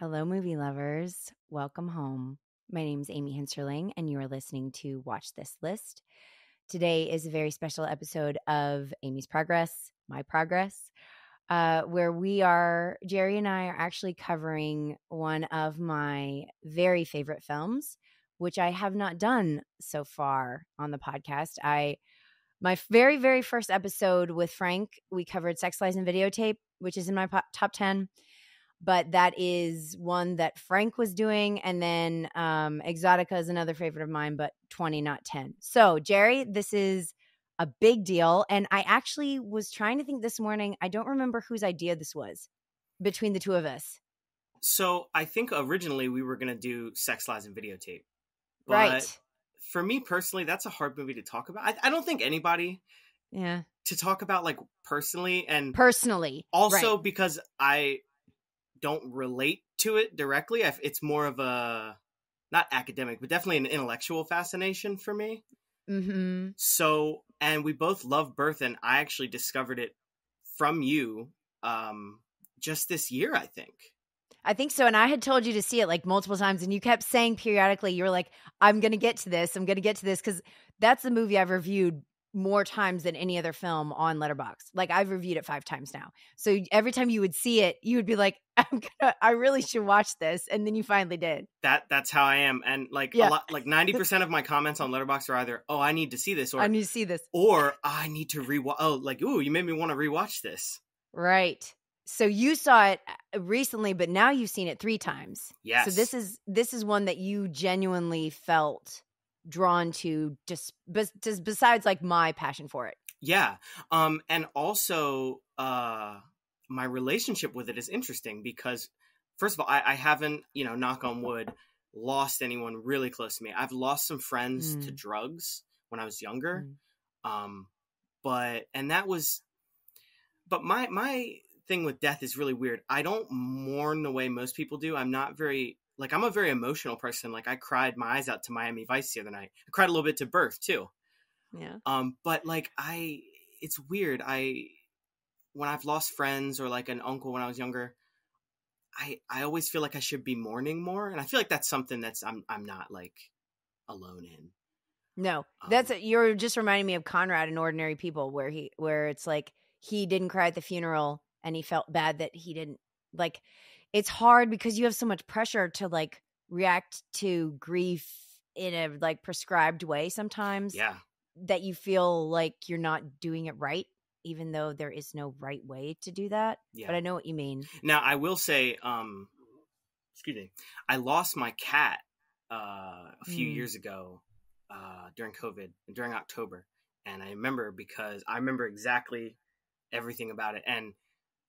Hello, movie lovers. Welcome home. My name is Amy Hinterling, and you are listening to Watch This List. Today is a very special episode of Amy's Progress, My Progress, uh, where we are, Jerry and I are actually covering one of my very favorite films, which I have not done so far on the podcast. I my very, very first episode with Frank, we covered Sex, Lies, and Videotape, which is in my po- top 10 but that is one that Frank was doing. And then um, Exotica is another favorite of mine, but 20, not 10. So, Jerry, this is a big deal. And I actually was trying to think this morning, I don't remember whose idea this was between the two of us. So, I think originally we were going to do Sex, Lies, and Videotape. But right. For me personally, that's a hard movie to talk about. I, I don't think anybody. Yeah. To talk about like personally and personally. Also right. because I don't relate to it directly. It's more of a not academic, but definitely an intellectual fascination for me. Mm-hmm. So, and we both love Birth, and I actually discovered it from you um, just this year, I think. I think so. And I had told you to see it like multiple times, and you kept saying periodically, you were like, I'm going to get to this. I'm going to get to this. Cause that's the movie I've reviewed more times than any other film on Letterbox. Like I've reviewed it five times now. So every time you would see it, you would be like, "I'm gonna, I really should watch this," and then you finally did. That that's how I am, and like yeah. a lot, like ninety percent of my comments on Letterbox are either, "Oh, I need to see this," or "I need to see this," or "I need to rewatch." Oh, like, ooh, you made me want to rewatch this. Right. So you saw it uh, recently, but now you've seen it three times. Yes. So this is this is one that you genuinely felt drawn to just besides like my passion for it yeah um and also uh my relationship with it is interesting because first of all I, I haven't you know knock on wood lost anyone really close to me i've lost some friends mm. to drugs when i was younger mm. um but and that was but my my thing with death is really weird i don't mourn the way most people do i'm not very like I'm a very emotional person. Like I cried my eyes out to Miami Vice the other night. I cried a little bit to Birth too. Yeah. Um, but like I, it's weird. I when I've lost friends or like an uncle when I was younger, I I always feel like I should be mourning more, and I feel like that's something that's I'm I'm not like alone in. No, that's um, you're just reminding me of Conrad in Ordinary People, where he where it's like he didn't cry at the funeral and he felt bad that he didn't like it's hard because you have so much pressure to like react to grief in a like prescribed way sometimes. Yeah. That you feel like you're not doing it right, even though there is no right way to do that. Yeah. But I know what you mean. Now I will say, um excuse me, I lost my cat uh a few mm. years ago uh during COVID, during October. And I remember because I remember exactly everything about it. And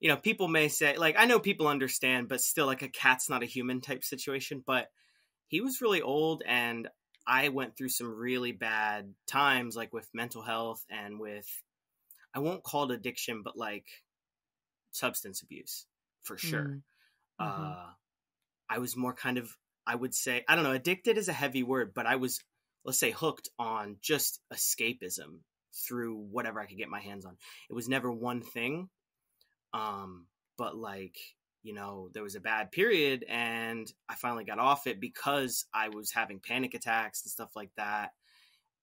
you know, people may say, like, I know people understand, but still, like, a cat's not a human type situation. But he was really old, and I went through some really bad times, like with mental health and with, I won't call it addiction, but like substance abuse for sure. Mm-hmm. mm-hmm. Uh, I was more kind of, I would say, I don't know, addicted is a heavy word, but I was, let's say, hooked on just escapism through whatever I could get my hands on. It was never one thing. Um, but like, you know, there was a bad period and I finally got off it because I was having panic attacks and stuff like that.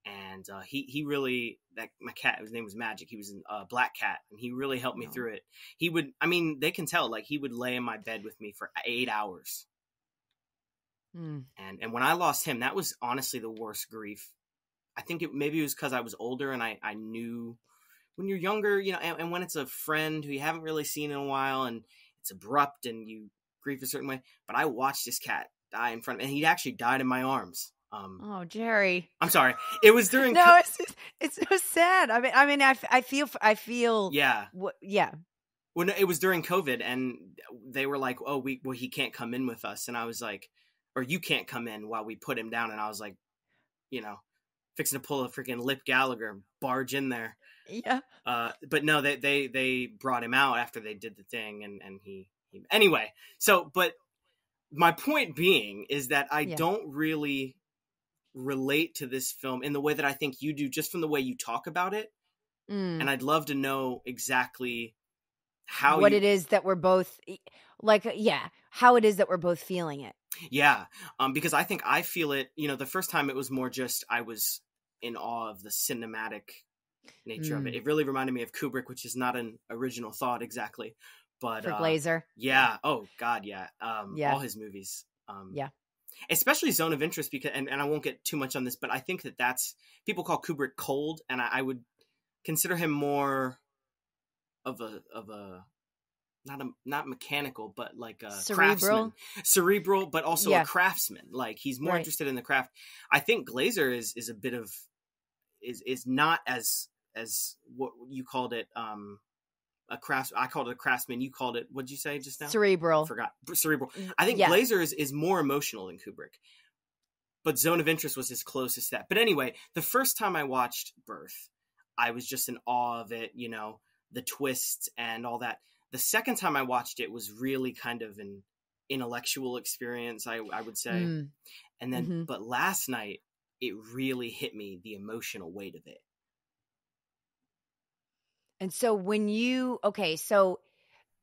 And uh, he he really that my cat his name was Magic he was a uh, black cat and he really helped me oh. through it. He would I mean they can tell like he would lay in my bed with me for eight hours. Mm. And and when I lost him that was honestly the worst grief I think it maybe it was because I was older and I, I knew when you're younger, you know, and, and, when it's a friend who you haven't really seen in a while and it's abrupt and you grieve a certain way. But I watched this cat die in front of me, and he actually died in my arms. Um, oh, Jerry. I'm sorry. It was during. no, it's, it's so sad. I mean, I mean, I, I feel, I feel. Yeah. yeah. When it was during COVID, and they were like, "Oh, we well, he can't come in with us," and I was like, "Or you can't come in while we put him down," and I was like, you know, fixing to pull a freaking Lip Gallagher barge in there. Yeah. Uh, but no, they they they brought him out after they did the thing, and and he, he anyway. So, but my point being is that I yeah. don't really relate to this film in the way that I think you do, just from the way you talk about it. Mm. And I'd love to know exactly how what you... it is that we're both like, uh, yeah, how it is that we're both feeling it. Yeah, um, because I think I feel it. You know, the first time it was more just I was in awe of the cinematic nature mm. of it. Hmm. It really reminded me of Kubrick, which is not an original thought exactly, but for uh, Glazer, yeah. Oh God, yeah. Um, yeah. All his movies, um, yeah. Especially Zone of Interest, because and, and I won't get too much on this, but I think that that's people call Kubrick cold, and I, I would consider him more of a of a not a not mechanical, but like a cerebral, craftsman. cerebral, but also yeah. a craftsman. Like he's more right. interested in the craft. I think Glazer is is a bit of is is not as as what you called it um a crafts I called it a craftsman you called it what'd you say just now cerebral I forgot cerebral I think yeah. Blazer is, is more emotional than Kubrick but Zone of Interest was his closest that. but anyway the first time I watched Birth I was just in awe of it you know the twists and all that the second time I watched it was really kind of an intellectual experience I, I would say mm. and then mm-hmm. but last night it really hit me the emotional weight of it and so when you okay, so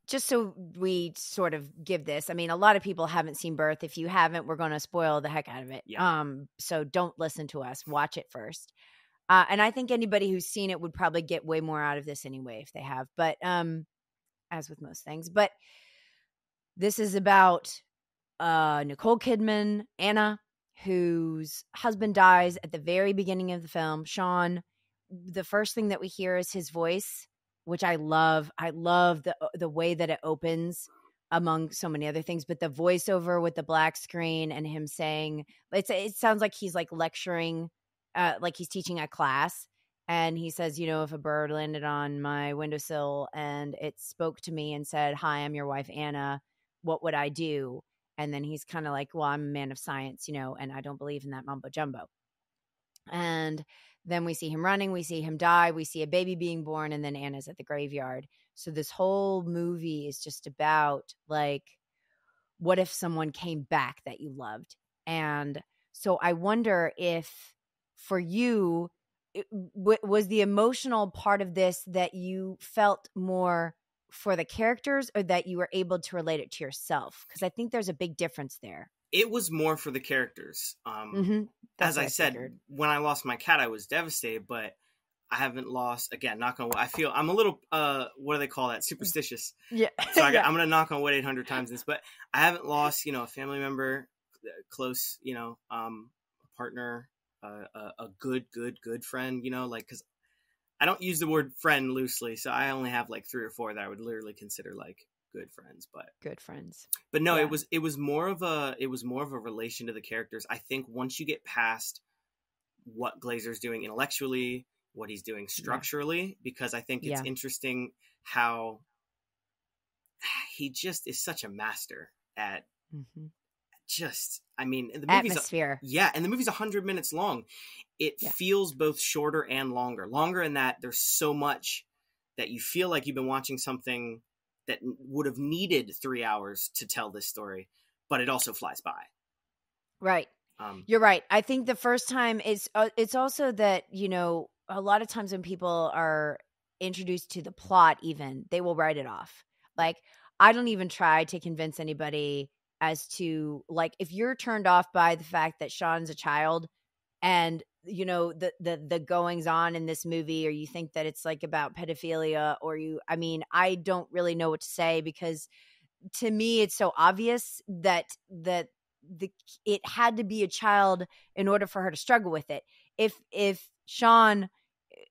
just so we sort of give this, I mean, a lot of people haven't seen Birth. If you haven't, we're going to spoil the heck out of it. Yeah. Um, so don't listen to us. Watch it first. Uh, and I think anybody who's seen it would probably get way more out of this anyway if they have. But um, as with most things, but this is about uh, Nicole Kidman, Anna, whose husband dies at the very beginning of the film. Sean, the first thing that we hear is his voice which I love. I love the uh, the way that it opens among so many other things, but the voiceover with the black screen and him saying it's it sounds like he's like lecturing uh like he's teaching a class and he says, you know, if a bird landed on my windowsill and it spoke to me and said, "Hi, I'm your wife Anna, what would I do?" And then he's kind of like, "Well, I'm a man of science, you know, and I don't believe in that mumbo jumbo." And then we see him running, we see him die, we see a baby being born, and then Anna's at the graveyard. So this whole movie is just about like, what if someone came back that you loved? And so I wonder if for you, it, w- was the emotional part of this that you felt more for the characters or that you were able to relate it to yourself? Because I think there's a big difference there it was more for the characters. Um, mm-hmm. As I, I said, figured. when I lost my cat, I was devastated, but I haven't lost again. Knock on wood. I feel I'm a little uh, what do they call that? Superstitious. Yeah. So I, am gonna knock on wood 800 times this, but I haven't lost you know a family member, uh, close you know um, a partner, uh, a, a good good good friend. You know like because I don't use the word friend loosely, so I only have like three or four that I would literally consider like good friends but good friends but no yeah. it was it was more of a it was more of a relation to the characters i think once you get past what glazer's doing intellectually what he's doing structurally yeah. because i think it's yeah. interesting how he just is such a master at mm-hmm. just i mean the movie's atmosphere yeah and the movie's 100 minutes long it feels both shorter and longer longer in that there's so much that you feel like you've been watching something that would have needed three hours to tell this story, but it also flies by. Right. Um, You're right. I think the first time is uh, it's also that you know a lot of times when people are introduced to the plot, even they will write it off. Like I don't even try to convince anybody as to like if you're turned off by the fact that Sean's a child and you know the the the goings on in this movie or you think that it's like about pedophilia or you I mean I don't really know what to say because to me it's so obvious that that the it had to be a child in order for her to struggle with it if if Sean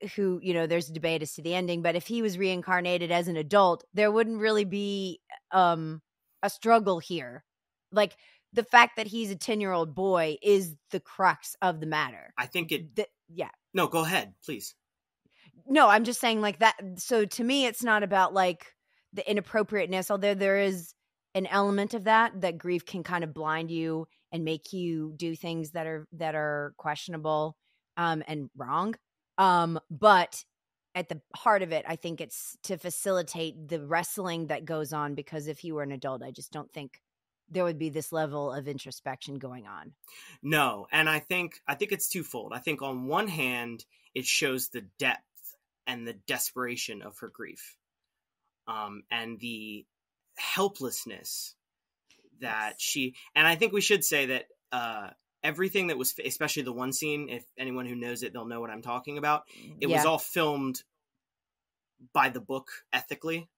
eh, who you know there's a debate as to the ending but if he was reincarnated as an adult there wouldn't really be um a struggle here like the fact that he's a 10 year old boy is the crux of the matter. I think it. The, yeah. No, go ahead, please. No, I'm just saying like that. So to me, it's not about like the inappropriateness, although there is an element of that that grief can kind of blind you and make you do things that are that are questionable um and wrong um but at the heart of it, I think it's to facilitate the wrestling that goes on because if you were an adult, I just don't think there would be this level of introspection going on. No, and I think I think it's twofold. I think on one hand, it shows the depth and the desperation of her grief, um, and the helplessness that yes. she. And I think we should say that uh, everything that was, especially the one scene. If anyone who knows it, they'll know what I'm talking about. It yeah. was all filmed by the book ethically,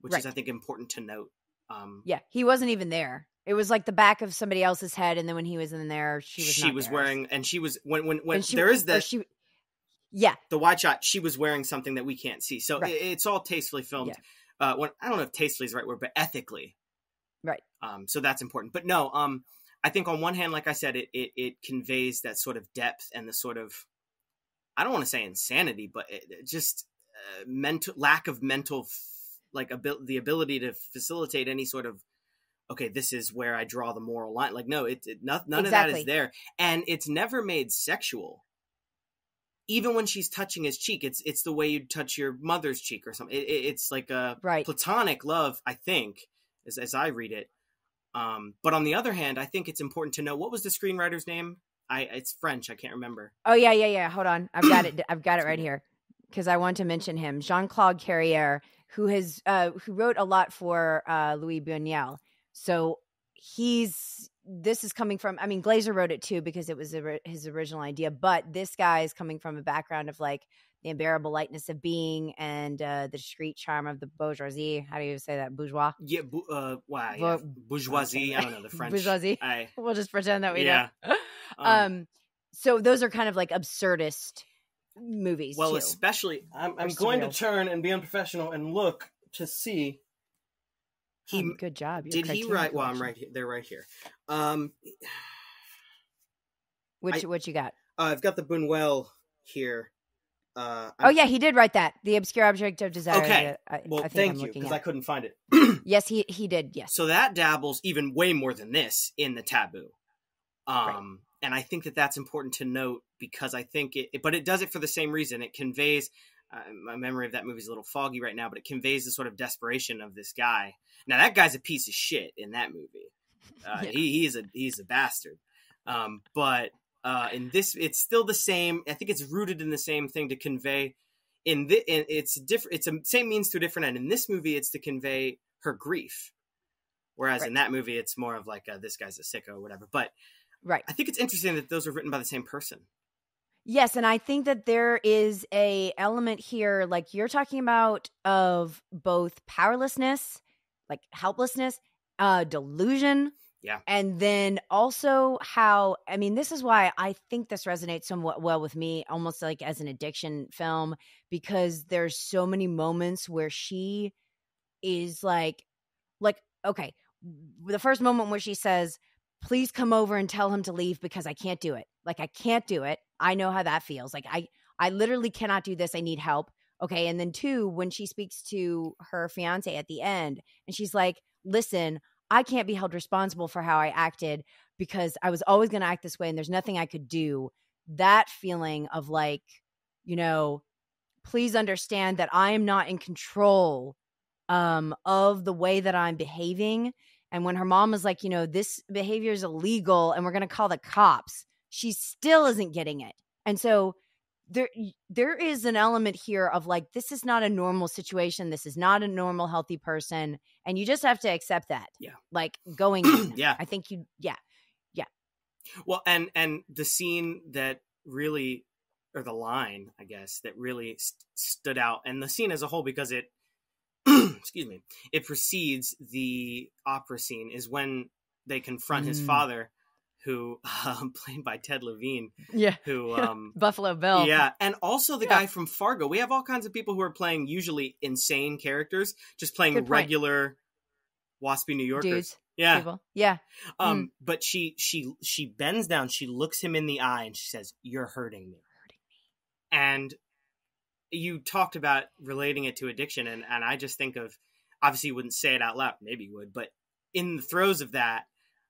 which right. is I think important to note. Um, yeah, he wasn't even there. It was like the back of somebody else's head, and then when he was in there, she was she was there. wearing, and she was when when when she, there is the she, yeah, the wide shot. She was wearing something that we can't see, so right. it, it's all tastefully filmed. Yeah. Uh, when, I don't know if tastefully is the right word, but ethically, right? Um, so that's important. But no, um, I think on one hand, like I said, it it, it conveys that sort of depth and the sort of I don't want to say insanity, but it, it just uh, mental lack of mental f- like abil- the ability to facilitate any sort of okay, this is where I draw the moral line. Like, no, it, it none, none exactly. of that is there, and it's never made sexual. Even when she's touching his cheek, it's it's the way you'd touch your mother's cheek or something. It, it, it's like a right. platonic love, I think, as as I read it. Um, but on the other hand, I think it's important to know what was the screenwriter's name. I it's French. I can't remember. Oh yeah, yeah, yeah. Hold on, I've got it. I've got it right here because I want to mention him, Jean Claude Carrier, who has uh, who wrote a lot for uh, Louis Buñuel so he's this is coming from i mean glazer wrote it too because it was his original idea but this guy is coming from a background of like the unbearable lightness of being and uh, the discreet charm of the bourgeoisie how do you say that bourgeois yeah bu- uh, wow, yeah. bourgeoisie i don't know the french bourgeoisie I... we'll just pretend that we yeah. know um, um, so those are kind of like absurdist movies well too. especially i'm, I'm going surreal. to turn and be unprofessional and look to see he um, good job. Your did he write? While Well, I'm right here. They're right here. Um, which I, what you got? Uh, I've got the Bunuel here. Uh, oh yeah, he did write that. The obscure object of desire. Okay. Uh, I, well, I thank you because I couldn't find it. yes, he he did. Yes. So that dabbles even way more than this in the taboo, um, right. and I think that that's important to note because I think it. But it does it for the same reason. It conveys my memory of that movie is a little foggy right now, but it conveys the sort of desperation of this guy. Now that guy's a piece of shit in that movie. Uh, yeah. he, he's a he's a bastard. Um, but uh, in this, it's still the same. I think it's rooted in the same thing to convey. In the, in, it's different. It's a same means to a different end. In this movie, it's to convey her grief, whereas right. in that movie, it's more of like a, uh, this guy's a sicko, or whatever. But right, I think it's interesting that those were written by the same person. Yes, and I think that there is a element here like you're talking about of both powerlessness, like helplessness, uh delusion. Yeah. And then also how I mean this is why I think this resonates somewhat well with me almost like as an addiction film because there's so many moments where she is like like okay, the first moment where she says, "Please come over and tell him to leave because I can't do it." Like I can't do it I know how that feels. Like I I literally cannot do this. I need help. Okay. And then two, when she speaks to her fiance at the end and she's like, "Listen, I can't be held responsible for how I acted because I was always going to act this way and there's nothing I could do." That feeling of like, you know, please understand that I am not in control um, of the way that I'm behaving. And when her mom was like, you know, this behavior is illegal and we're going to call the cops, she still isn't getting it. And so there there is an element here of like this is not a normal situation this is not a normal healthy person and you just have to accept that yeah like going yeah i think you yeah yeah well and and the scene that really or the line i guess that really st- stood out and the scene as a whole because it excuse me it precedes the opera scene is when they confront mm. his father who um, played by Ted Levine. Yeah. Who um, Buffalo Bill. Yeah, and also the yeah. guy from Fargo. We have all kinds of people who are playing usually insane characters, just playing regular waspy New Yorkers. Dudes. Yeah. People. Yeah. Um, mm. but she she she bends down, she looks him in the eye and she says, You're hurting me. And you talked about relating it to addiction and, and I just think of obviously you wouldn't say it out loud, maybe you would, but in the throes of that,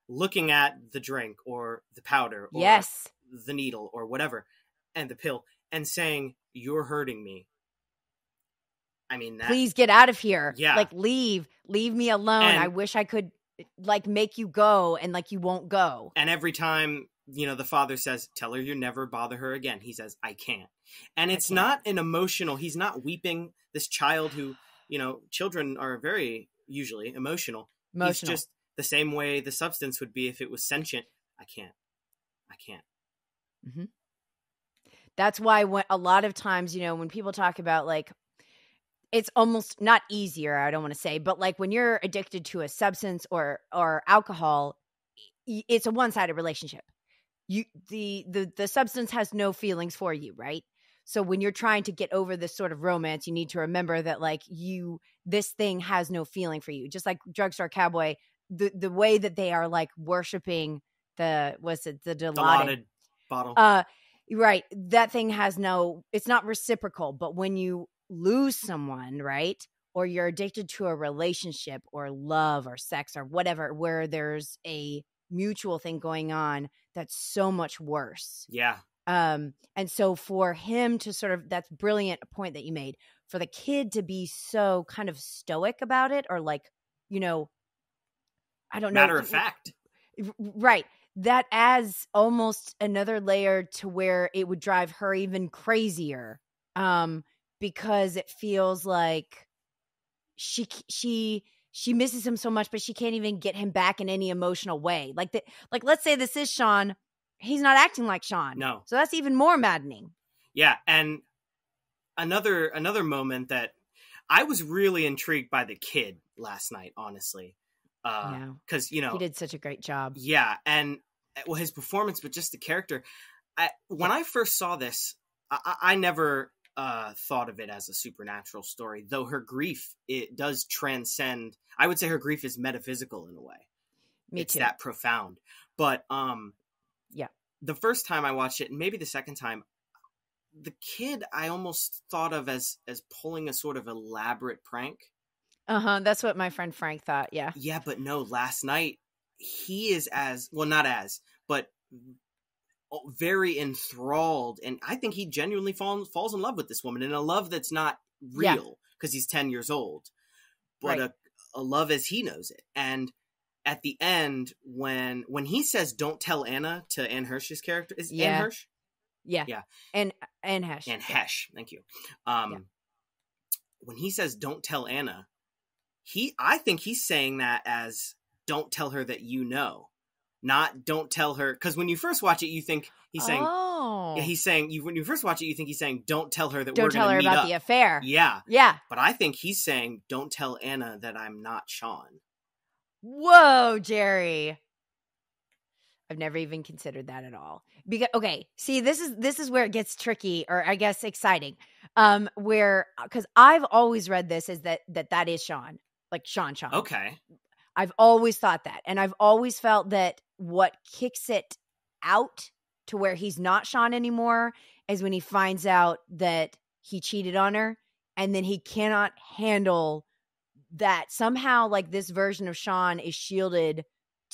looking at the drink or the powder or yes. the needle or whatever and the pill and saying, You're hurting me. I mean, that, please get out of here. Yeah. Like, leave, leave me alone. And, I wish I could, like, make you go and, like, you won't go. And every time, you know, the father says, Tell her you never bother her again, he says, I can't. And I it's can't. not an emotional, he's not weeping. This child who, you know, children are very usually emotional. emotional. He's just the same way the substance would be if it was sentient. I can't. I can't. Mm-hmm. That's why when a lot of times, you know, when people talk about like it's almost not easier i don't want to say but like when you're addicted to a substance or or alcohol it's a one-sided relationship you the the the substance has no feelings for you right so when you're trying to get over this sort of romance you need to remember that like you this thing has no feeling for you just like drugstore cowboy the the way that they are like worshiping the was it the Dilaudid, bottle. Uh, right. That thing has no. It's not reciprocal. But when you lose someone, right, or you're addicted to a relationship or love or sex or whatever, where there's a mutual thing going on, that's so much worse. Yeah. Um. And so for him to sort of that's brilliant point that you made for the kid to be so kind of stoic about it or like you know I don't matter know. Matter of fact. Right. That adds almost another layer to where it would drive her even crazier. Um, because it feels like she she she misses him so much, but she can't even get him back in any emotional way. Like that like let's say this is Sean, he's not acting like Sean. No. So that's even more maddening. Yeah, and another another moment that I was really intrigued by the kid last night, honestly because uh, yeah. you know he did such a great job. Yeah, and eh, well, his performance, but just the character. I, when yeah. I first saw this, I, I never uh, thought of it as a supernatural story, though her grief it does transcend. I would say her grief is metaphysical in a way. Me it's too. that profound. But um, yeah, the first time I watched it, and maybe the second time, the kid I almost thought of as as pulling a sort of elaborate prank uh huh. That's what my friend Frank thought. Yeah. Yeah, but no, last night he is as well, not as, but very enthralled. And I think he genuinely falls falls in love with this woman in a love that's not real because yeah. he's 10 years old, but right. a, a love as he knows it. And at the end, when when he says, "Don't tell Anna" to Anne Hirsch's character, is yeah. Anne Hirsch? Yeah, yeah, and and Hesh, and Hesh. Thank you. Um, yeah. when he says, "Don't tell Anna," he I think he's saying that as don't tell her that you know. Not don't tell her because when you first watch it, you think he's saying oh. yeah, he's saying you when you first watch it, you think he's saying don't tell her that don't we're tell her about up. the affair. Yeah, yeah. But I think he's saying don't tell Anna that I'm not Sean. Whoa, Jerry. I've never even considered that at all. Because okay, see this is this is where it gets tricky or I guess exciting. Um where cuz I've always read this is that that that is Sean like Sean Sean. Okay. I've always thought that. And I've always felt that what kicks it out to where he's not Sean anymore is when he finds out that he cheated on her and then he cannot handle that somehow like this version of Sean is shielded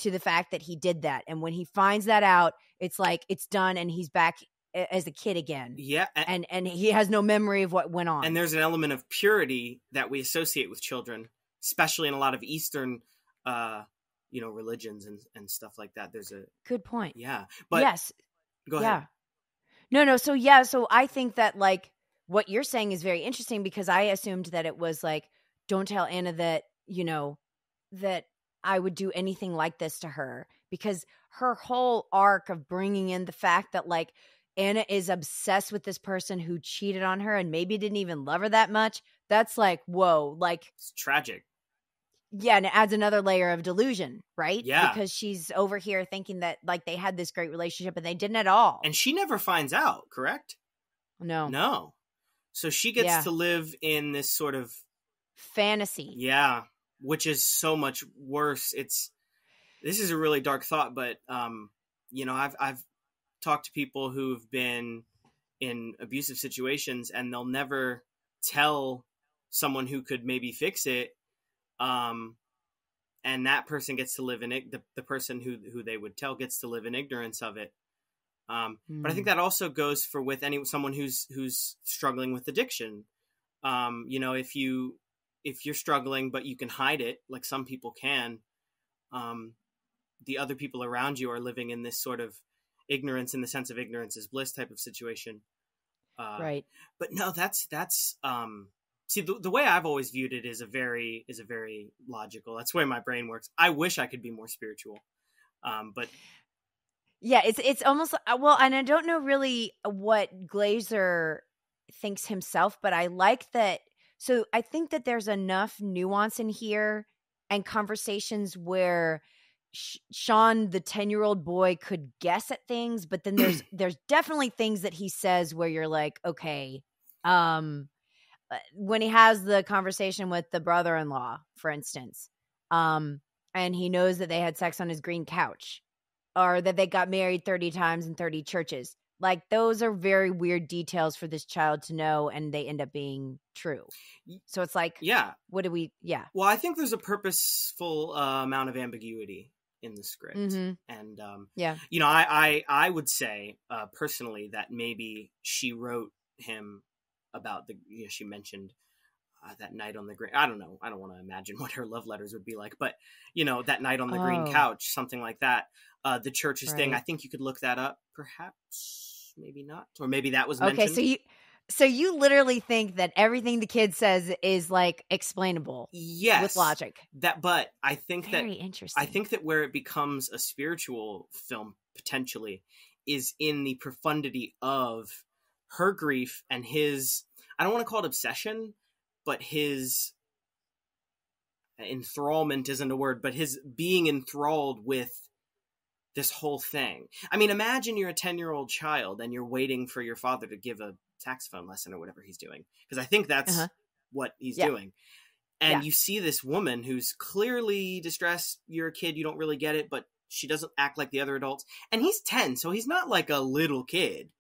to the fact that he did that and when he finds that out it's like it's done and he's back as a kid again yeah and, and, and he has no memory of what went on and there's an element of purity that we associate with children especially in a lot of Eastern, uh, you know, religions and, and stuff like that. There's a good point. Yeah. But yes. Go ahead. Yeah. No, no. So, yeah. So I think that like what you're saying is very interesting because I assumed that it was like, don't tell Anna that, you know, that I would do anything like this to her because her whole arc of bringing in the fact that like Anna is obsessed with this person who cheated on her and maybe didn't even love her that much. That's like, whoa, like it's tragic yeah, and it adds another layer of delusion, right? Yeah. Because she's over here thinking that like they had this great relationship and they didn't at all. And she never finds out, correct? No. No. So she gets yeah. to live in this sort of fantasy. Yeah. Which is so much worse. It's this is a really dark thought, but um, you know, I've I've talked to people who've been in abusive situations and they'll never tell someone who could maybe fix it um, and that person gets to live in it. The, the person who who they would tell gets to live in ignorance of it. Um, mm. But I think hmm. that also goes for with any someone who's who's struggling with addiction. Um, you know, if you if you're struggling but you can hide it, like some people can, um, the other people around you are living in this sort of ignorance, in the sense of ignorance is bliss type of situation. Uh, right. But no, that's that's um, see the, the way i've always viewed it is a very is a very logical that's the way my brain works i wish i could be more spiritual um but yeah it's it's almost uh, well and i don't know really what glazer thinks himself but i like that so i think that there's enough nuance in here and conversations where Sh- Sean, the 10 year old boy, could guess at things, but then there's there's definitely things that he says where you're like, okay, um, uh, when he has the conversation with the brother-in-law, for instance, um, and he knows that they had sex on his green couch, or that they got married thirty times in thirty churches. Like those are very weird details for this child to know, and they end up being true. So it's like, yeah, what do we? Yeah. Well, I think there's a purposeful uh, amount of ambiguity in the script, mm-hmm. and um, yeah, you know, I I, I would say uh, personally that maybe she wrote him about the you know she mentioned uh, that night on the green i don't know i don't want to imagine what her love letters would be like but you know that night on the oh. green couch something like that uh, the church's right. thing i think you could look that up perhaps maybe not or maybe that was mentioned. okay so you so you literally think that everything the kid says is like explainable yes with logic that but i think Very that interesting i think that where it becomes a spiritual film potentially is in the profundity of her grief and his I don't want to call it obsession, but his enthrallment isn't a word, but his being enthralled with this whole thing. I mean, imagine you're a 10 year old child and you're waiting for your father to give a saxophone lesson or whatever he's doing, because I think that's uh-huh. what he's yeah. doing. And yeah. you see this woman who's clearly distressed. You're a kid, you don't really get it, but she doesn't act like the other adults. And he's 10, so he's not like a little kid.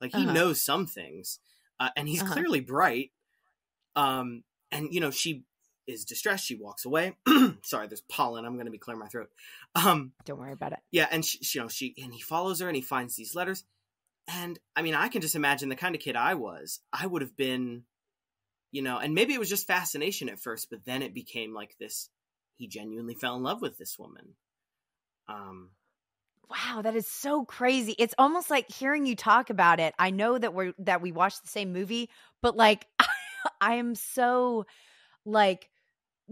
Like he uh-huh. knows some things, uh, and he's uh-huh. clearly bright. Um, and you know she is distressed. She walks away. Sorry, there's pollen. I'm going to be clearing my throat. Um, don't worry about it. Yeah, and she, she, you know, she and he follows her, and he finds these letters. And I mean, I can just imagine the kind of kid I was. I would have been, you know, and maybe it was just fascination at first, but then it became like this. He genuinely fell in love with this woman. Um, Wow, that is so crazy. It's almost like hearing you talk about it. I know that we're that we watched the same movie, but like I am so like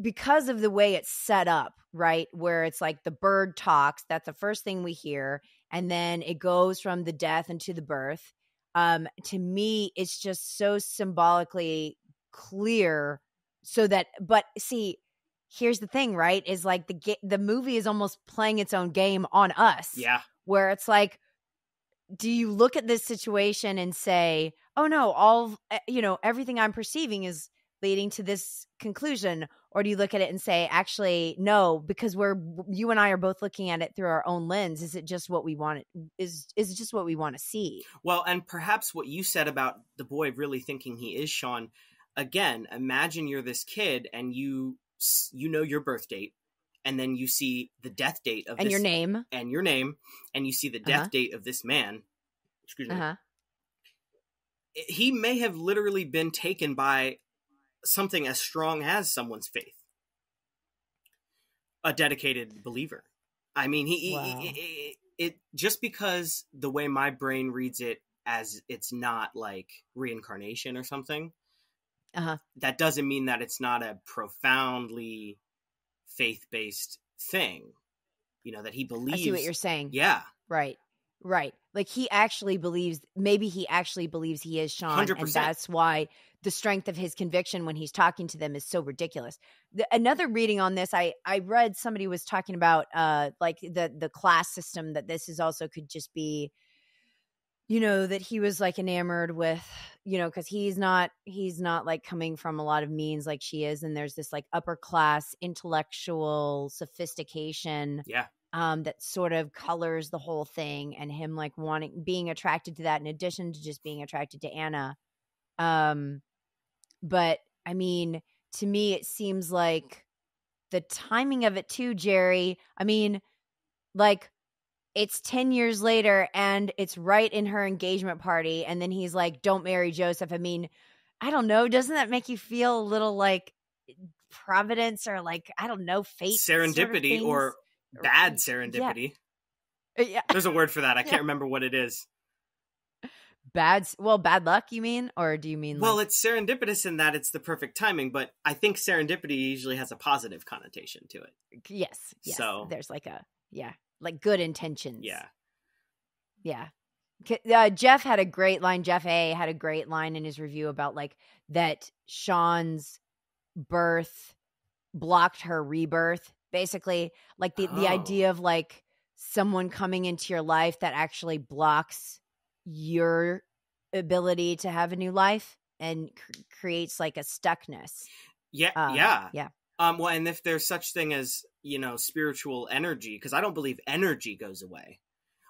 because of the way it's set up, right? Where it's like the bird talks, that's the first thing we hear, and then it goes from the death into the birth. Um, to me, it's just so symbolically clear so that but see here's the thing, right? Is like the the movie is almost playing its own game on us. Yeah. Where it's like do you look at this situation and say, "Oh no, all eh, you know, everything I'm perceiving is leading to this conclusion?" Or do you look at it and say, "Actually, no, because we're you and I are both looking at it through our own lens. Is it just what we want is is it just what we want to see?" Well, and perhaps what you said about the boy really thinking he is Sean again, imagine you're this kid and you you know your birth date and then you see the death date of and this, your name and your name and you see the death uh-huh. date of this man excuse me uh-huh. he may have literally been taken by something as strong as someone's faith a dedicated believer i mean he, wow. he, he it, it just because the way my brain reads it as it's not like reincarnation or something uh-huh. that doesn't mean that it's not a profoundly faith-based thing you know that he believes I see what you're saying yeah right right like he actually believes maybe he actually believes he is sean 100%. and that's why the strength of his conviction when he's talking to them is so ridiculous the, another reading on this i i read somebody was talking about uh like the the class system that this is also could just be you know that he was like enamored with you know because he's not he's not like coming from a lot of means like she is and there's this like upper class intellectual sophistication yeah um that sort of colors the whole thing and him like wanting being attracted to that in addition to just being attracted to anna um but i mean to me it seems like the timing of it too jerry i mean like it's 10 years later and it's right in her engagement party and then he's like don't marry joseph i mean i don't know doesn't that make you feel a little like providence or like i don't know fate serendipity sort of or bad serendipity yeah. Uh, yeah. there's a word for that i can't remember what it is bad well bad luck you mean or do you mean well like- it's serendipitous in that it's the perfect timing but i think serendipity usually has a positive connotation to it yes yes so there's like a yeah like good intentions. Yeah. Yeah. Uh, Jeff had a great line. Jeff A had a great line in his review about like that Sean's birth blocked her rebirth. Basically, like the, oh. the idea of like someone coming into your life that actually blocks your ability to have a new life and cr- creates like a stuckness. Yeah, um, yeah, yeah. Um, well, and if there's such thing as you know spiritual energy, because I don't believe energy goes away.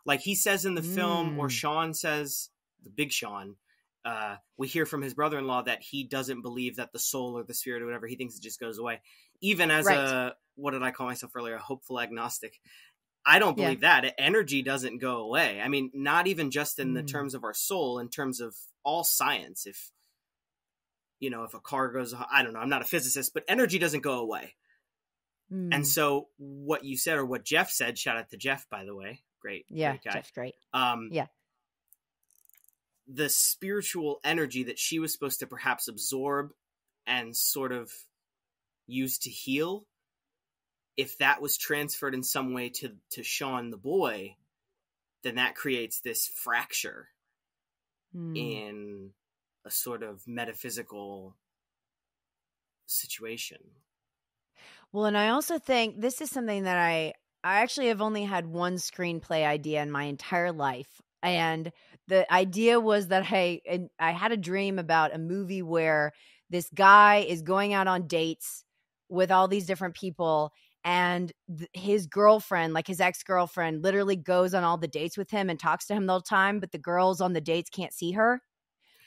Like he says in the mm. film, or hmm. Sean says, the Big Sean. Uh, we hear from his brother-in-law that he doesn't believe that the soul or the spirit or whatever he thinks it just goes away. Even as right. a what did I call myself earlier? A hopeful agnostic. I don't believe yeah. that energy doesn't go away. I mean, not even just in mm. the hmm. terms of our soul, in terms of all science. If you know if a car goes i don't know i'm not a physicist but energy doesn't go away mm. and so what you said or what jeff said shout out to jeff by the way great yeah great guy. jeff's great um, yeah the spiritual energy that she was supposed to perhaps absorb and sort of use to heal if that was transferred in some way to to sean the boy then that creates this fracture mm. in a sort of metaphysical situation. Well, and I also think this is something that I I actually have only had one screenplay idea in my entire life. And the idea was that I I had a dream about a movie where this guy is going out on dates with all these different people and th- his girlfriend like his ex-girlfriend literally goes on all the dates with him and talks to him the whole time but the girls on the dates can't see her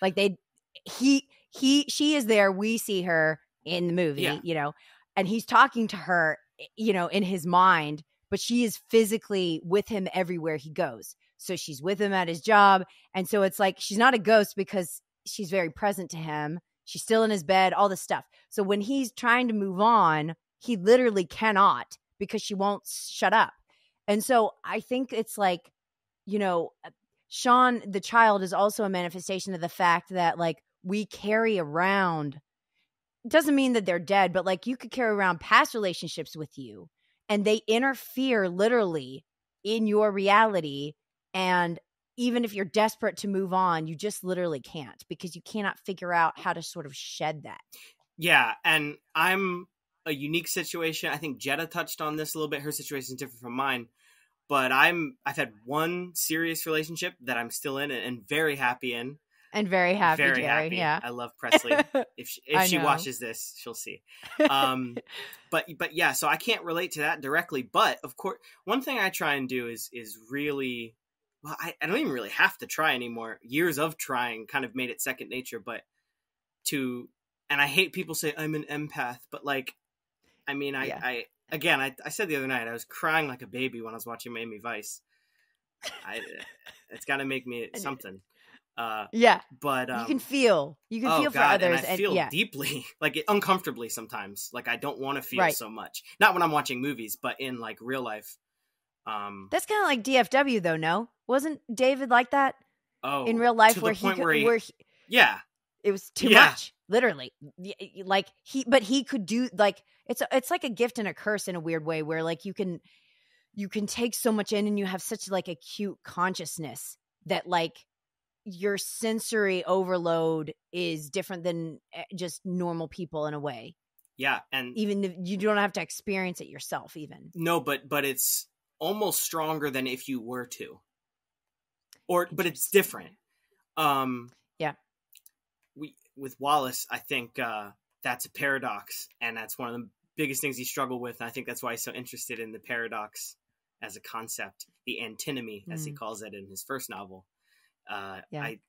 like they he he she is there we see her in the movie yeah. you know and he's talking to her eh, you know in his mind but she is physically with him everywhere he goes so she's with him at his job and so it's like she's not a ghost because she's very present to him she's still in his bed all this stuff so when he's trying to move on he literally cannot because she won't shut up and so i think it's like you know Sean, the child, is also a manifestation of the fact that like we carry around it doesn't mean that they're dead, but like you could carry around past relationships with you and they interfere literally in your reality. And even if you're desperate to move on, you just literally can't because you cannot figure out how to sort of shed that. Yeah. And I'm a unique situation. I think Jetta touched on this a little bit. Her situation is different from mine but I'm I've had one serious relationship that I'm still in and, very happy in. And very happy, very Jerry, happy. Yeah, I love Presley. if she, if she watches this, she'll see. Um, but but yeah, so I can't relate to that directly. But of course, one thing I try and do is is really well. I, I don't even really have to try anymore. Years of trying kind of made it second nature. But to and I hate people say I'm an empath, but like, I mean, I yeah. I again, I, I, said the other night I was crying like a baby when I was watching Miami Vice. I, it's got to make me something. Uh, yeah, but um, you can feel, you can oh feel God, for others, and I and, feel yeah. deeply, like uncomfortably sometimes. Like I don't want to feel right. so much. Not when I'm watching movies, but in like real life. Um, That's kind of like DFW, though. No, wasn't David like that? Oh, in real life, where he, could, where he, where he, yeah, it was too yeah. much, literally. Like he, but he could do like it's it's like a gift and a curse in a weird way where like you can you can take so much in and you have such like acute consciousness that like your sensory overload is different than eh, just normal people in a way. Yeah, and even if you don't have to experience it yourself even. No, but but it's almost stronger than if you were to. Or but it's different. Um yeah. We with Wallace, I think uh that's a paradox and that's one of the biggest things he struggled with. I think that's why he's so interested in the paradox as a concept, the antinomy, mm. as he mm. calls it in his first novel. Uh, yeah. I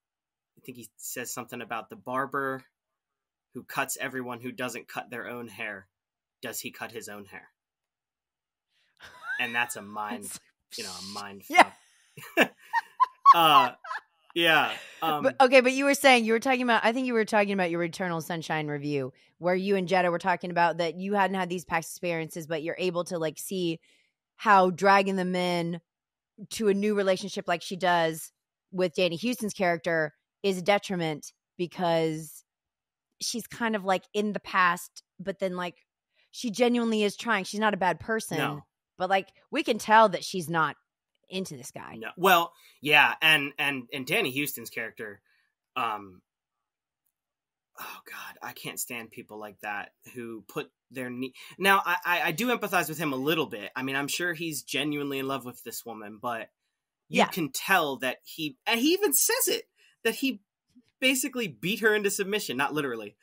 think he says something about the barber who cuts everyone who doesn't cut their own hair. Does he cut his own hair? And that's a mind, you know, a mind. Yeah. uh, yeah. Um, but, okay, but you were saying you were talking about. I think you were talking about your Eternal Sunshine review, where you and Jetta were talking about that you hadn't had these past experiences, but you're able to like see how dragging them in to a new relationship, like she does with Danny Houston's character, is a detriment because she's kind of like in the past, but then like she genuinely is trying. She's not a bad person, no. but like we can tell that she's not into this guy. No. Well, yeah, and and and Danny Houston's character, um, oh god, I can't stand people like that who put their knee. Now, I, I I do empathize with him a little bit. I mean, I'm sure he's genuinely in love with this woman, but you yeah. can tell that he and he even says it that he basically beat her into submission, not literally,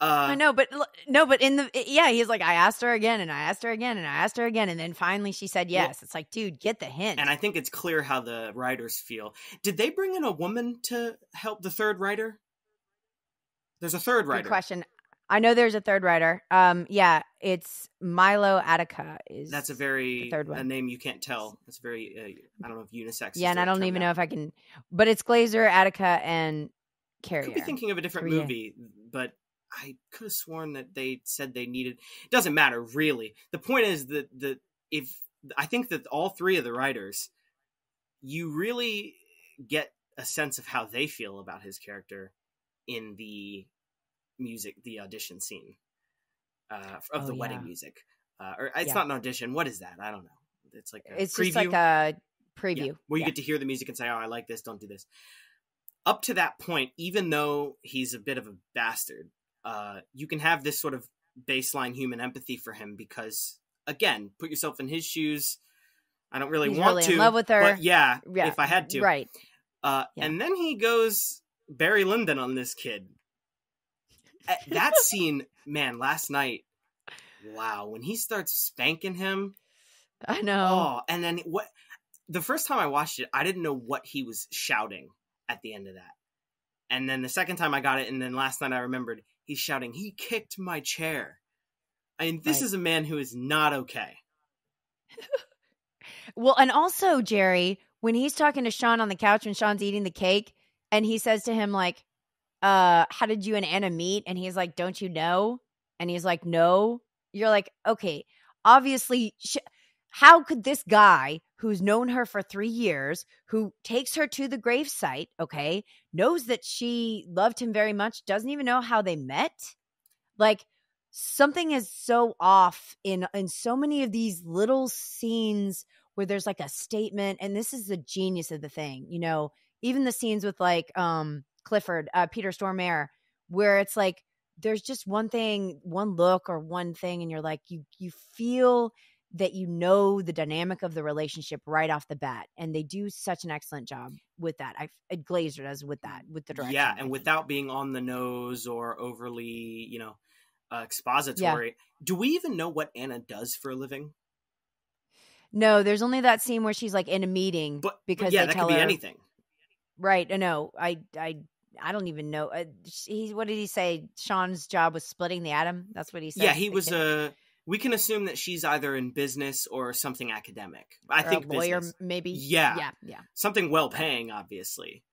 uh, I know, but no, but in the yeah, he's like, I asked her again, and I asked her again, and I asked her again, and then finally she said yes. It's like, dude, get the hint. And I think it's clear how the writers feel. Did they bring in a woman to help the third writer? There's a third writer. Good question. I know there's a third writer. Um, yeah, it's Milo Attica. Is that's a very third one. a name you can't tell. It's very uh, I don't know if unisex. Yeah, and I don't even know if I can. But it's Glazer, Attica, and Carrier. Could be thinking of a different Korea. movie, but I could have sworn that they said they needed. It doesn't matter really. The point is that the if I think that all three of the writers, you really get a sense of how they feel about his character in the music, the audition scene uh, of oh, the yeah. wedding music. Uh, or it's yeah. not an audition. What is that? I don't know. It's like it's preview. just like a preview yeah, where you get to hear the music and say, "Oh, I like this. Don't do this." Up to that point, even though he's a bit of a bastard, uh, you can have this sort of baseline human empathy for him because again, put yourself in his shoes. I don't really He's want really to. In love with her, but yeah, yeah, if I had to, right? Uh, yeah. And then he goes Barry Lyndon on this kid. that scene, man, last night, wow, when he starts spanking him, I know. Oh, and then what? The first time I watched it, I didn't know what he was shouting at the end of that. And then the second time I got it, and then last night I remembered He's shouting, He kicked my chair. I mean, this right. is a man who is not okay. well, and also, Jerry, when he's talking to Sean on the couch when Sean's eating the cake, and he says to him, like, uh, how did you and Anna meet? And he's like, Don't you know? And he's like, No. You're like, Okay, obviously, sh- how could this guy who's known her for three years, who takes her to the gravesite, okay, knows that she loved him very much, doesn't even know how they met. Like something is so off in in so many of these little scenes where there's like a statement and this is the genius of the thing, you know, even the scenes with like um Clifford, uh, Peter Stormare where it's like there's just one thing, one look or one thing and you're like you you feel that you know the dynamic of the relationship right off the bat and they do such an excellent job with that i uh, glazer does with that with the direction yeah and without being on the nose or overly you know uh, expository yeah. do we even know what anna does for a living no there's only that scene where she's like in a meeting but, because but yeah that could be her, anything right i know i i I don't even know. Uh, he, what did he say? Sean's job was splitting the atom. That's what he said. Yeah, he was a we can assume that she's either in business or something academic. I think lawyer, business. maybe. Yeah, yeah, yeah. Something well paying, obviously.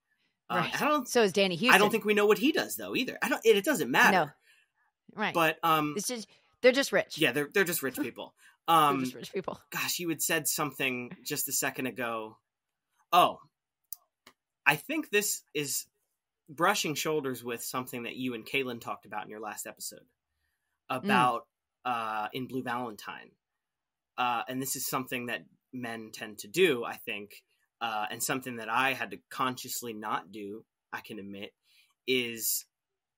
Uh, right. Uh, I don't. So is Danny Houston. I don't think we know what he does though either. I don't. It, it doesn't matter. No. Right. But um, it's just they're just rich. Yeah, they're they're just rich people. Um, just rich people. Gosh, you had said something just a second ago. Oh, I think this is brushing shoulders with something that you and Kaylin talked about in your last episode mm. about uh, in Blue Valentine. Uh, and this is something that men tend to do, I think, uh, and something that I had to consciously not do, I can admit, is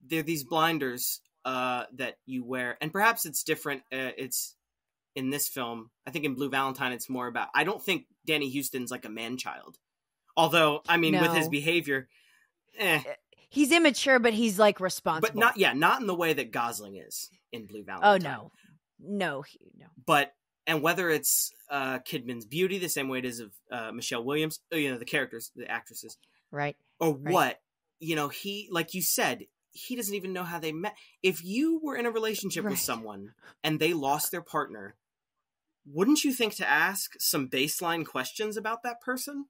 there are these blinders uh, that you wear. And perhaps it's different. Uh, it's in this film. I think in Blue Valentine, it's more about. I don't think Danny Houston's like a man child. Although, I mean, no. with his behavior, eh. eh he's immature, but he's like responsible. But not yeah, not in the way that Gosling is in Blue Valentine. Oh no, no, he, no. But and whether it's uh, Kidman's beauty, the same way it is of uh, Michelle Williams, oh, you know, the characters, the actresses, right, or right. what, you know, he like you said, he doesn't even know how they met. If you were in a relationship right. with someone and they lost their partner, wouldn't you think to ask some baseline questions about that person?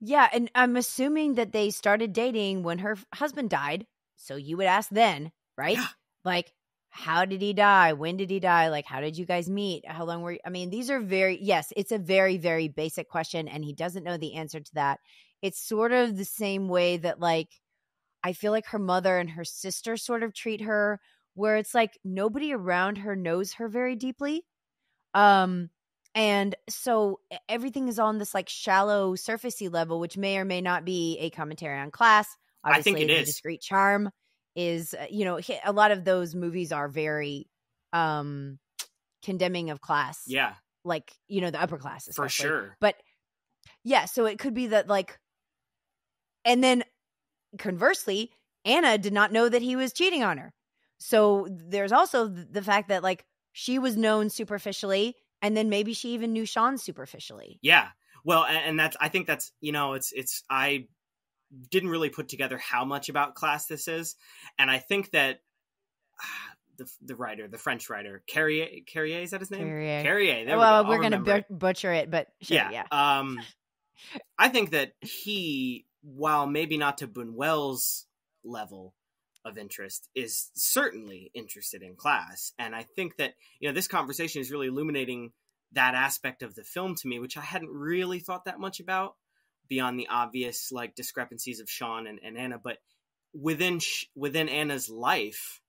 Yeah, and I'm assuming that they started dating when her husband died. So you would ask then, right? Like, how did he die? When did he die? Like, how did you guys meet? How long were you? I mean, these are very, yes, it's a very, very basic question. And he doesn't know the answer to that. It's sort of the same way that, like, I feel like her mother and her sister sort of treat her, where it's like nobody around her knows her very deeply. Um, and so everything is on this like shallow surfacey level, which may or may not be a commentary on class. Obviously, I think it is. Discreet Charm is, uh, you know, a lot of those movies are very um condemning of class. Yeah. Like, you know, the upper class. Especially. For sure. But yeah, so it could be that like, and then conversely, Anna did not know that he was cheating on her. So there's also the fact that like she was known superficially and then maybe she even knew Sean superficially. Yeah. Well, and that's I think that's you know it's it's I didn't really put together how much about class this is, and I think that uh, the the writer, the French writer Carrier Carrier is that his name? Carrier. Carrier well, we are gonna butcher it, but sure, yeah. yeah. um, I think that he, while maybe not to Bunuel's level, of interest is certainly interested in class. And I think that, you know, this conversation is really illuminating that aspect of the film to me, which I hadn't really thought that much about beyond the obvious like discrepancies of Sean and, and Anna, but within, within Anna's life,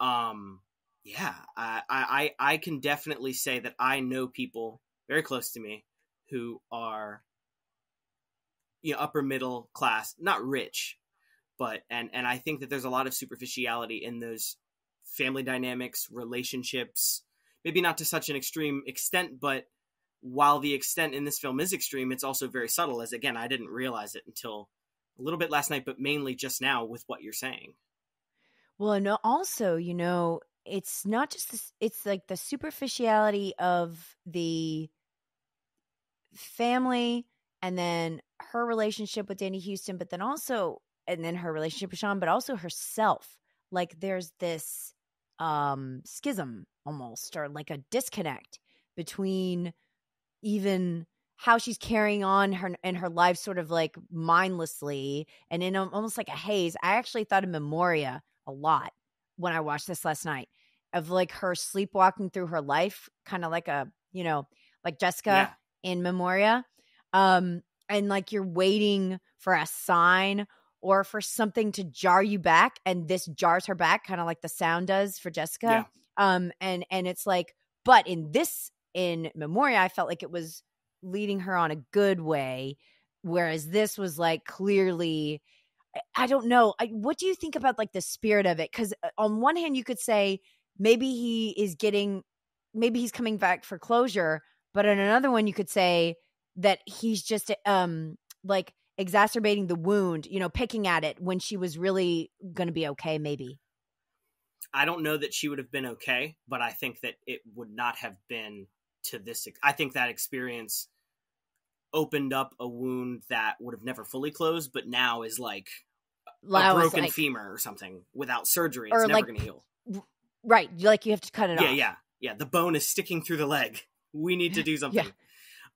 um, yeah, I, I, I can definitely say that I know people very close to me who are, you know, upper middle class, not rich, but and and I think that there's a lot of superficiality in those family dynamics, relationships, maybe not to such an extreme extent, but while the extent in this film is extreme, it's also very subtle. As again, I didn't realize it until a little bit last night, but mainly just now with what you're saying. Well, and also, you know, it's not just this, it's like the superficiality of the family and then her relationship with Danny Houston, but then also and then her relationship with Sean, but also herself. Like there's this um schism almost or like a disconnect between even how she's carrying on her in her life sort of like mindlessly and in a, almost like a haze. I actually thought of Memoria a lot when I watched this last night of like her sleepwalking through her life, kind of like a, you know, like Jessica yeah. in Memoria. Um, and like you're waiting for a sign or for something to jar you back and this jars her back kind of like the sound does for Jessica. Yeah. Um and and it's like but in this in Memoria I felt like it was leading her on a good way whereas this was like clearly I don't know. I, what do you think about like the spirit of it? Cuz uh, on one hand you could say maybe he is getting maybe he's coming back for closure, but on another one you could say that he's just um like exacerbating the wound, you know, picking at it when she was really going to be okay, maybe. I don't know that she would have been okay, but I think that it would not have been to this. I think that experience opened up a wound that would have never fully closed, but now is like a broken like, femur or something without surgery. It's never like, going to heal. Right. Like you have to cut it yeah, off. Yeah. Yeah. Yeah. The bone is sticking through the leg. We need to do something. yeah.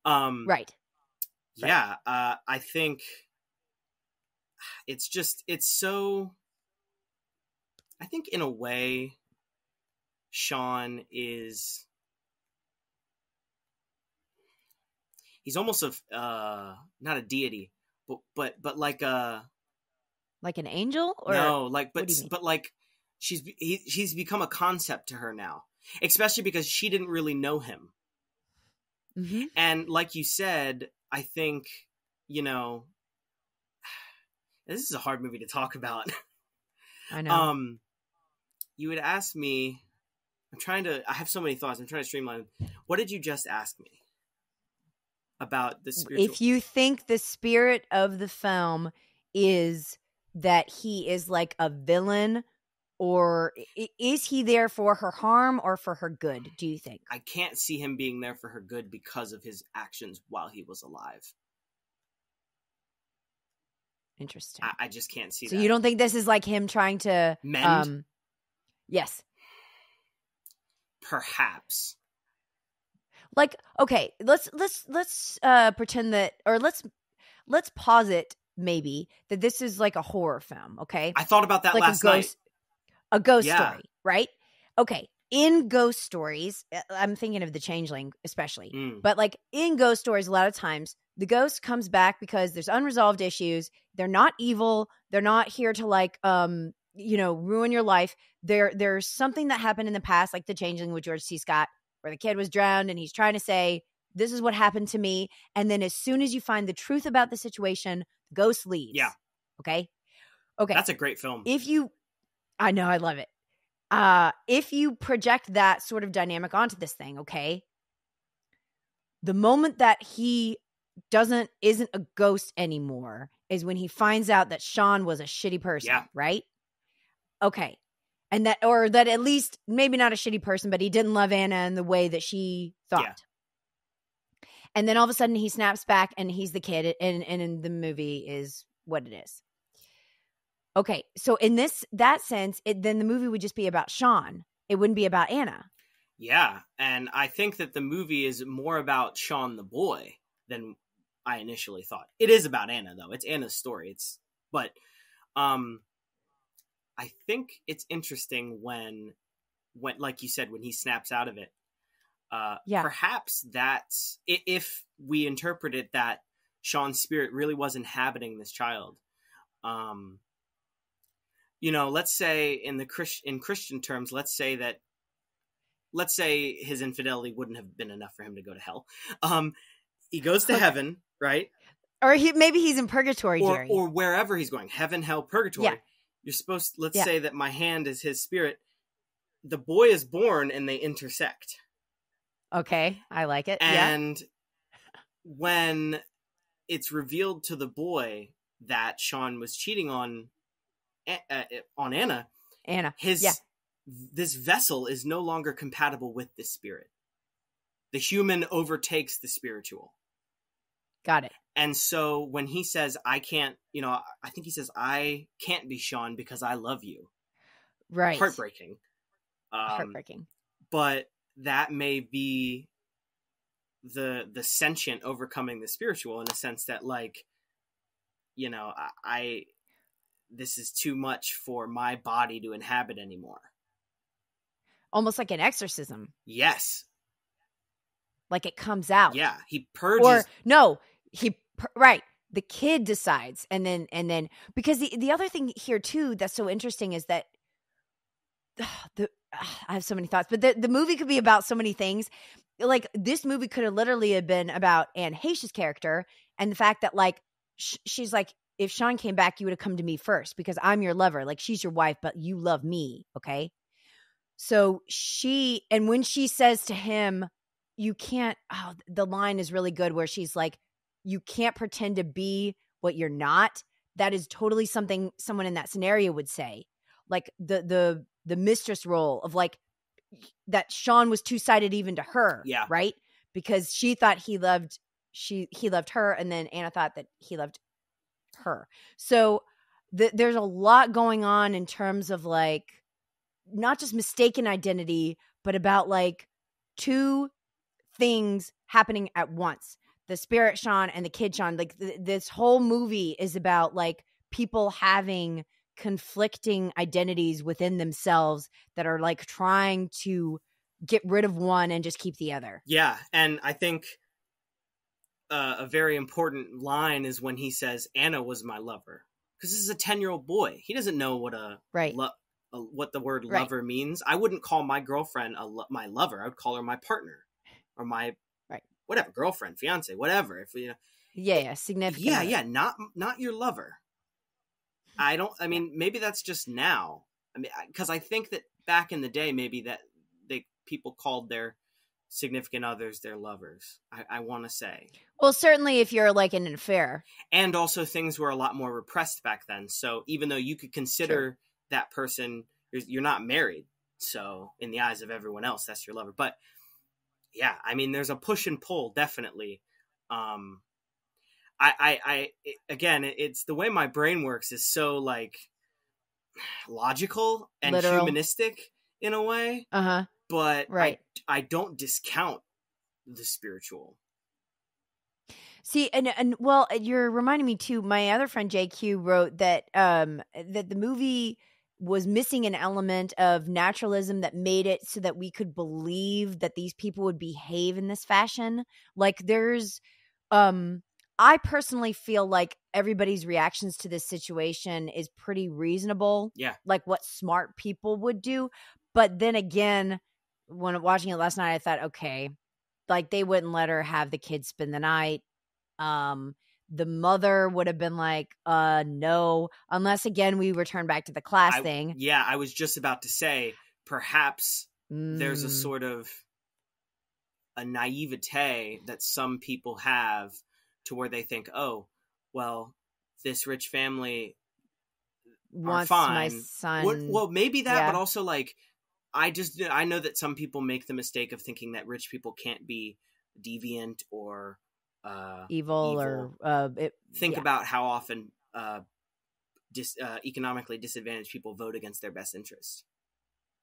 Um, right. Yeah, uh, I think it's just it's so. I think in a way, Sean is. He's almost a uh, not a deity, but but but like a like an angel or no like but but like she's he, he's become a concept to her now especially because she didn't really know him mm-hmm. and like you said I think, you know, this is a hard movie to talk about. I know. Um, you would ask me, I'm trying to, I have so many thoughts. I'm trying to streamline. What did you just ask me about the spiritual? If you think the spirit of the film is that he is like a villain or is he there for her harm or for her good do you think i can't see him being there for her good because of his actions while he was alive interesting i, I just can't see so that. you don't think this is like him trying to mend um, yes perhaps like okay let's let's let's uh pretend that or let's let's posit maybe that this is like a horror film okay i thought about that like last night a ghost yeah. story, right? Okay. In ghost stories, eh, I'm thinking of the changeling especially, mm. but like in ghost stories, a lot of times the ghost comes back because there's unresolved issues. They're not evil. They're not here to like, um, you know, ruin your life. There, there's something that happened in the past, like the changeling with George C. Scott, where the kid was drowned and he's trying to say, this is what happened to me. And then as soon as you find the truth about the situation, ghost leaves. Yeah. Okay. Okay. That's a great film. If you I know, I love it. Uh, if you project that sort of dynamic onto this thing, okay, the moment that he doesn't isn't a ghost anymore is when he finds out that Sean was a shitty person, yeah. right? Okay. And that or that at least maybe not a shitty person, but he didn't love Anna in the way that she thought. Yeah. And then all of a sudden he snaps back and he's the kid and and in the movie is what it is. Okay, so in this that sense, it, then the movie would just be about Sean. It wouldn't be about Anna. Yeah, and I think that the movie is more about Sean the boy than I initially thought. It is about Anna though. It's Anna's story. It's but um I think it's interesting when when like you said when he snaps out of it. Uh yeah. perhaps that's if we interpret it that Sean's spirit really was inhabiting this child. Um you know, let's say in the Christ- in Christian terms, let's say that let's say his infidelity wouldn't have been enough for him to go to hell. Um, he goes to okay. heaven, right? Or he, maybe he's in purgatory, or, Jerry. or wherever he's going, heaven, hell, purgatory. Yeah. You're supposed. To, let's yeah. say that my hand is his spirit. The boy is born, and they intersect. Okay, I like it. And yeah. when it's revealed to the boy that Sean was cheating on uh, on Anna, Anna, his yeah. this vessel is no longer compatible with the spirit. The human overtakes the spiritual. Got it. And so when he says, "I can't," you know, I think he says, "I can't be Sean because I love you." Right. Heartbreaking. Um, Heartbreaking. But that may be the the sentient overcoming the spiritual in a sense that like you know I, this is too much for my body to inhabit anymore. Almost like an exorcism. Yes. Like it comes out. Yeah, he purges. Or no, he right. The kid decides, and then and then because the the other thing here too that's so interesting is that the I have so many thoughts, but the the movie could be about so many things. Like this movie could have literally have been about Anne Heche's character and the fact that like she's like if Sean came back, you would have come to me first because I'm your lover. Like she's your wife, but you love me. Okay. So she, and when she says to him, you can't, oh, the line is really good where she's like, you can't pretend to be what you're not. That is totally something someone in that scenario would say. Like the, the, the mistress role of like that Sean was two sided even to her. Yeah. Right. Because she thought he loved, she, he loved her. And then Anna thought that he loved her. So th- there's a lot going on in terms of like not just mistaken identity, but about like two things happening at once the spirit Sean and the kid Sean. Like th- this whole movie is about like people having conflicting identities within themselves that are like trying to get rid of one and just keep the other. Yeah, and I think uh, a very important line is when he says Anna was my lover because this is a 10 year old boy. He doesn't know what a right. Lo- what the word right. lover means. I wouldn't call my girlfriend a lo- my lover. I would call her my partner or my right whatever girlfriend, fiance, whatever. If you uh, know, yeah, yeah, significant. Yeah, yeah, not not your lover. I don't. I mean, maybe that's just now. I mean, because I think that back in the day, maybe that they people called their significant others their lovers i, I want to say well certainly if you're like an affair and also things were a lot more repressed back then so even though you could consider sure. that person you're, not married so in the eyes of everyone else that's your lover but yeah i mean there's a push and pull definitely um i i, I again it's the way my brain works is so like logical and Literal. humanistic in a way uh-huh but right. I, I don't discount the spiritual. See, and and well, you're reminding me too. My other friend JQ wrote that um that the movie was missing an element of naturalism that made it so that we could believe that these people would behave in this fashion. Like there's um I personally feel like everybody's reactions to this situation is pretty reasonable. Yeah. Like what smart people would do. But then again, when watching it last night, I thought, okay, like they wouldn't let her have the kids spend the night. Um, the mother would have been like, uh, no, unless again we return back to the class I, thing. Yeah, I was just about to say, perhaps mm. there's a mm. sort of a naivete that some people have to where they think, oh, well, this rich family wants fine. my son. Well, well maybe that, yeah. but also like I just I know that some people make the mistake of thinking that rich people can't be deviant or uh, evil, evil, or uh, it, think yeah. about how often uh, dis, uh, economically disadvantaged people vote against their best interest.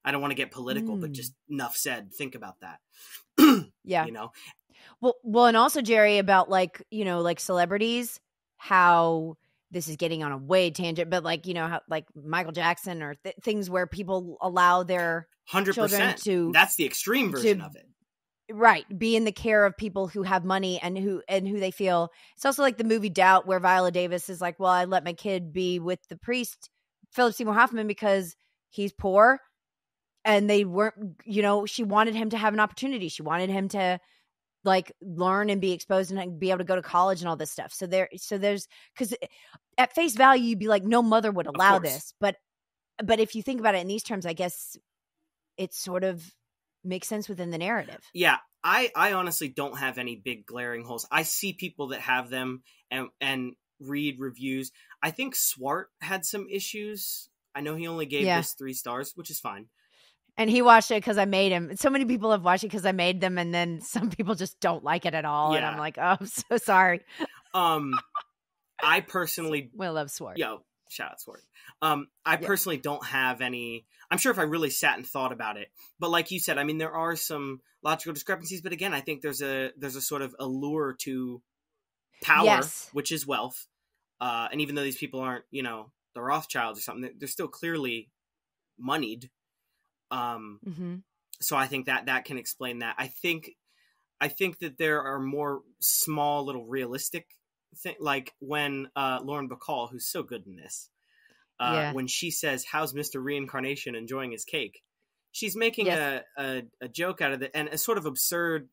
I don't want to get political, mm. but just mm. enough said. Think about that. yeah, you know. Well, well, and also Jerry about like you know like celebrities how this is getting on a way tangent, but like you know, how, like Michael Jackson or th- things where people allow their hundred percent to that's the extreme version to, of it, right? Be in the care of people who have money and who and who they feel. It's also like the movie Doubt, where Viola Davis is like, "Well, I let my kid be with the priest Philip Seymour Hoffman because he's poor." And they weren't, you know, she wanted him to have an opportunity. She wanted him to like learn and be exposed and be able to go to college and all this stuff. So there, so there's because eh, at face value you'd be like, no mother would allow this, but but if you think about it in these terms, I guess it sort of makes sense within the narrative. Yeah, I I honestly don't have any big glaring holes. I see people that have them and and read reviews. I think Swart had some issues. I know he only gave yeah. this three stars, which is fine and he watched it because I made him. So many people have watched it because I made them, and then some people just don't like it at all. Yeah. And I'm like, oh, I'm so sorry. Um, I personally will love Sword. Yo, shout out Sword. Um, I yeah. personally don't have any. I'm sure if I really sat and thought about it, but like you said, I mean, there are some logical discrepancies. But again, I think there's a there's a sort of allure to power, yes. which is wealth. Uh, and even though these people aren't, you know, the Rothschilds or something, they're still clearly moneyed um, mm-hmm. So I think that that can explain that. I think I think that there are more small little realistic thing like when uh, Lauren Bacall, who's so good in this, uh, yeah. when she says, "How's Mister Reincarnation enjoying his cake?" She's making yes. a, a, a joke out of it and a sort of absurd.